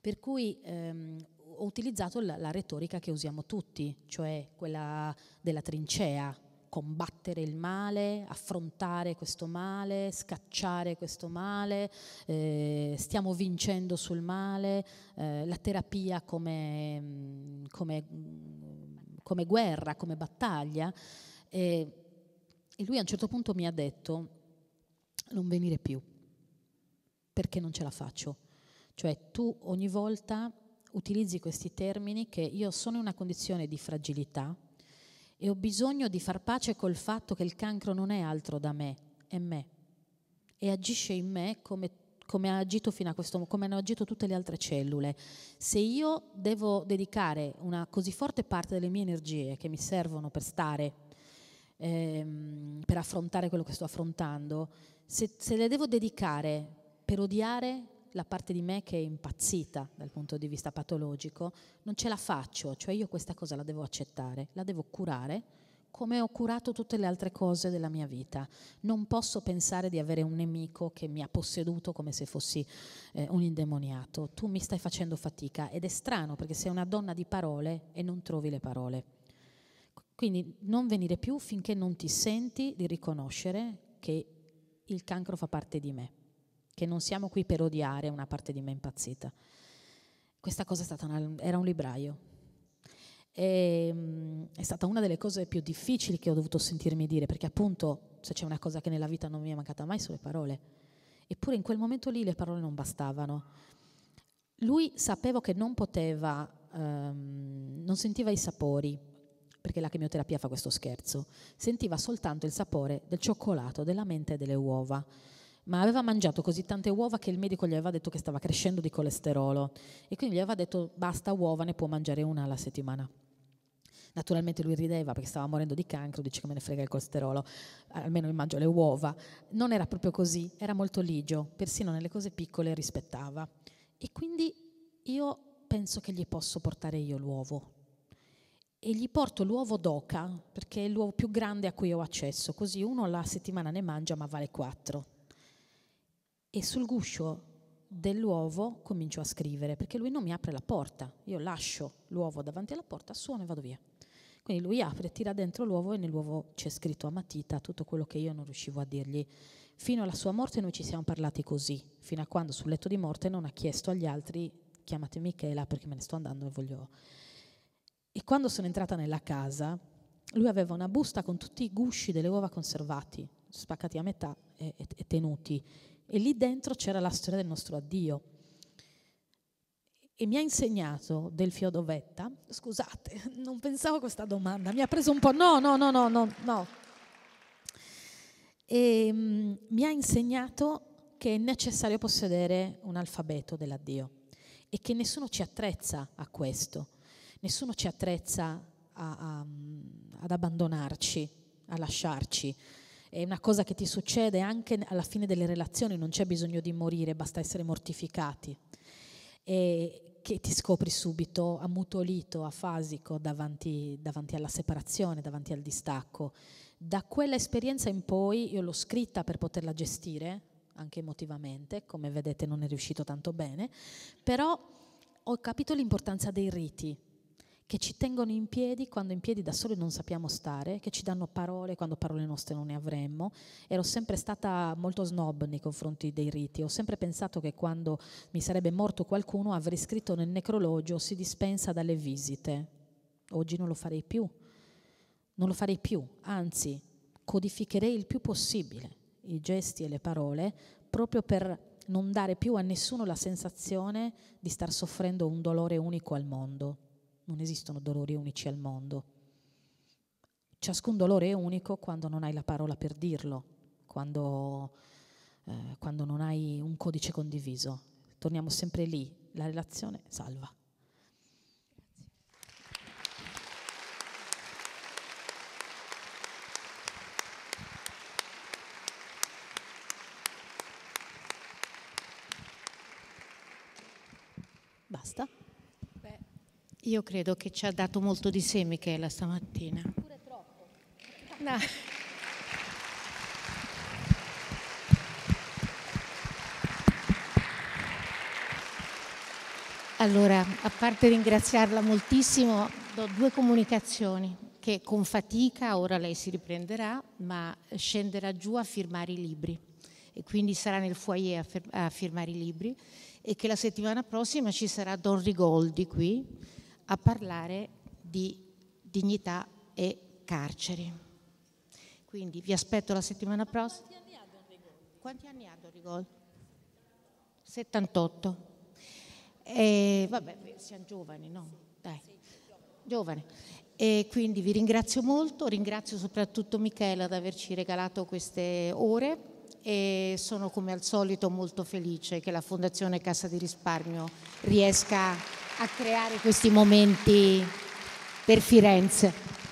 Per cui ehm, ho utilizzato la, la retorica che usiamo tutti, cioè quella della trincea, combattere il male, affrontare questo male, scacciare questo male, eh, stiamo vincendo sul male, eh, la terapia come, mm, come, mm, come, guerra, come battaglia. E, e lui a un certo punto mi ha detto, non venire più, perché non ce la faccio. Cioè tu ogni volta utilizzi questi termini che io sono in una condizione di fragilità e ho bisogno di far pace col fatto che il cancro non è altro da me, è me. E agisce in me come, come, ha agito fino a questo, come hanno agito tutte le altre cellule. Se io devo dedicare una così forte parte delle mie energie che mi servono per stare ehm, per affrontare quello che sto affrontando, se, se le devo dedicare per odiare la parte di me che è impazzita dal punto di vista patologico, non ce la faccio, cioè io questa cosa la devo accettare, la devo curare come ho curato tutte le altre cose della mia vita. Non posso pensare di avere un nemico che mi ha posseduto come se fossi eh, un indemoniato. Tu mi stai facendo fatica ed è strano perché sei una donna di parole e non trovi le parole. Quindi non venire più finché non ti senti di riconoscere che il cancro fa parte di me, che non siamo qui per odiare una parte di me impazzita. Questa cosa è una, era un libraio. E, ehm, è stata una delle cose più difficili che ho dovuto sentirmi dire, perché appunto se c'è una cosa che nella vita non mi è mancata mai sono le parole. Eppure in quel momento lì le parole non bastavano. Lui sapeva che non poteva, um, non sentiva i sapori, perché la chemioterapia fa questo scherzo, sentiva soltanto il sapore del cioccolato, della mente e delle uova. Ma aveva mangiato così tante uova che il medico gli aveva detto che stava crescendo di colesterolo e quindi gli aveva detto basta uova, ne può mangiare una alla settimana. Naturalmente lui rideva perché stava morendo di cancro, dice che me ne frega il colesterolo, almeno mi mangio le uova. Non era proprio così, era molto ligio, persino nelle cose piccole rispettava. E quindi io penso che gli posso portare io l'uovo, e gli porto l'uovo d'oca, perché è l'uovo più grande a cui ho accesso, così uno alla settimana ne mangia ma vale quattro. E sul guscio dell'uovo comincio a scrivere, perché lui non mi apre la porta, io lascio l'uovo davanti alla porta, suono e vado via. Quindi lui apre, tira dentro l'uovo e nell'uovo c'è scritto a matita tutto quello che io non riuscivo a dirgli. Fino alla sua morte noi ci siamo parlati così, fino a quando sul letto di morte non ha chiesto agli altri chiamate Michela perché me ne sto andando e voglio e quando sono entrata nella casa, lui aveva una busta con tutti i gusci delle uova conservati, spaccati a metà e, e, e tenuti. E lì dentro c'era la storia del nostro addio. E mi ha insegnato del Fiodovetta, scusate, [LAUGHS] non pensavo a questa domanda, mi ha preso un po', no, no, no, no, no, no. E, mh, mm, mi ha insegnato che è necessario possedere un alfabeto dell'addio e che nessuno ci attrezza a questo. Nessuno ci attrezza a, a, ad abbandonarci, a lasciarci. È una cosa che ti succede anche alla fine delle relazioni, non c'è bisogno di morire, basta essere mortificati. E che ti scopri subito ammutolito, afasico davanti, davanti alla separazione, davanti al distacco. Da quella esperienza in poi io l'ho scritta per poterla gestire, anche emotivamente, come vedete non è riuscito tanto bene, però ho capito l'importanza dei riti, che ci tengono in piedi quando in piedi da soli non sappiamo stare, che ci danno parole quando parole nostre non ne avremmo. Ero sempre stata molto snob nei confronti dei riti, ho sempre pensato che quando mi sarebbe morto qualcuno avrei scritto nel necrologio si dispensa dalle visite. Oggi non lo farei più, non lo farei più, anzi codificherei il più possibile i gesti e le parole proprio per non dare più a nessuno la sensazione di star soffrendo un dolore unico al mondo non esistono dolori unici al mondo. Ciascun dolore è unico quando non hai la parola per dirlo, quando, eh, quando non hai un codice condiviso. Torniamo sempre lì, la relazione salva. Basta. Io credo che ci ha dato molto di sé Michela stamattina. Pure troppo. No. Allora, a parte ringraziarla moltissimo, do due comunicazioni che con fatica, ora lei si riprenderà, ma scenderà giù a firmare i libri e quindi sarà nel foyer a, firmare i libri e che la settimana prossima ci sarà Don Rigoldi qui a parlare di dignità e carceri. Quindi vi aspetto la settimana prossima. Quanti anni ha Dorigol? 78. E, vabbè, siamo giovani, no? Dai, giovani. E quindi vi ringrazio molto, ringrazio soprattutto Michela ad averci regalato queste ore e sono come al solito molto felice che la Fondazione Cassa di Risparmio riesca a a creare questi momenti per Firenze.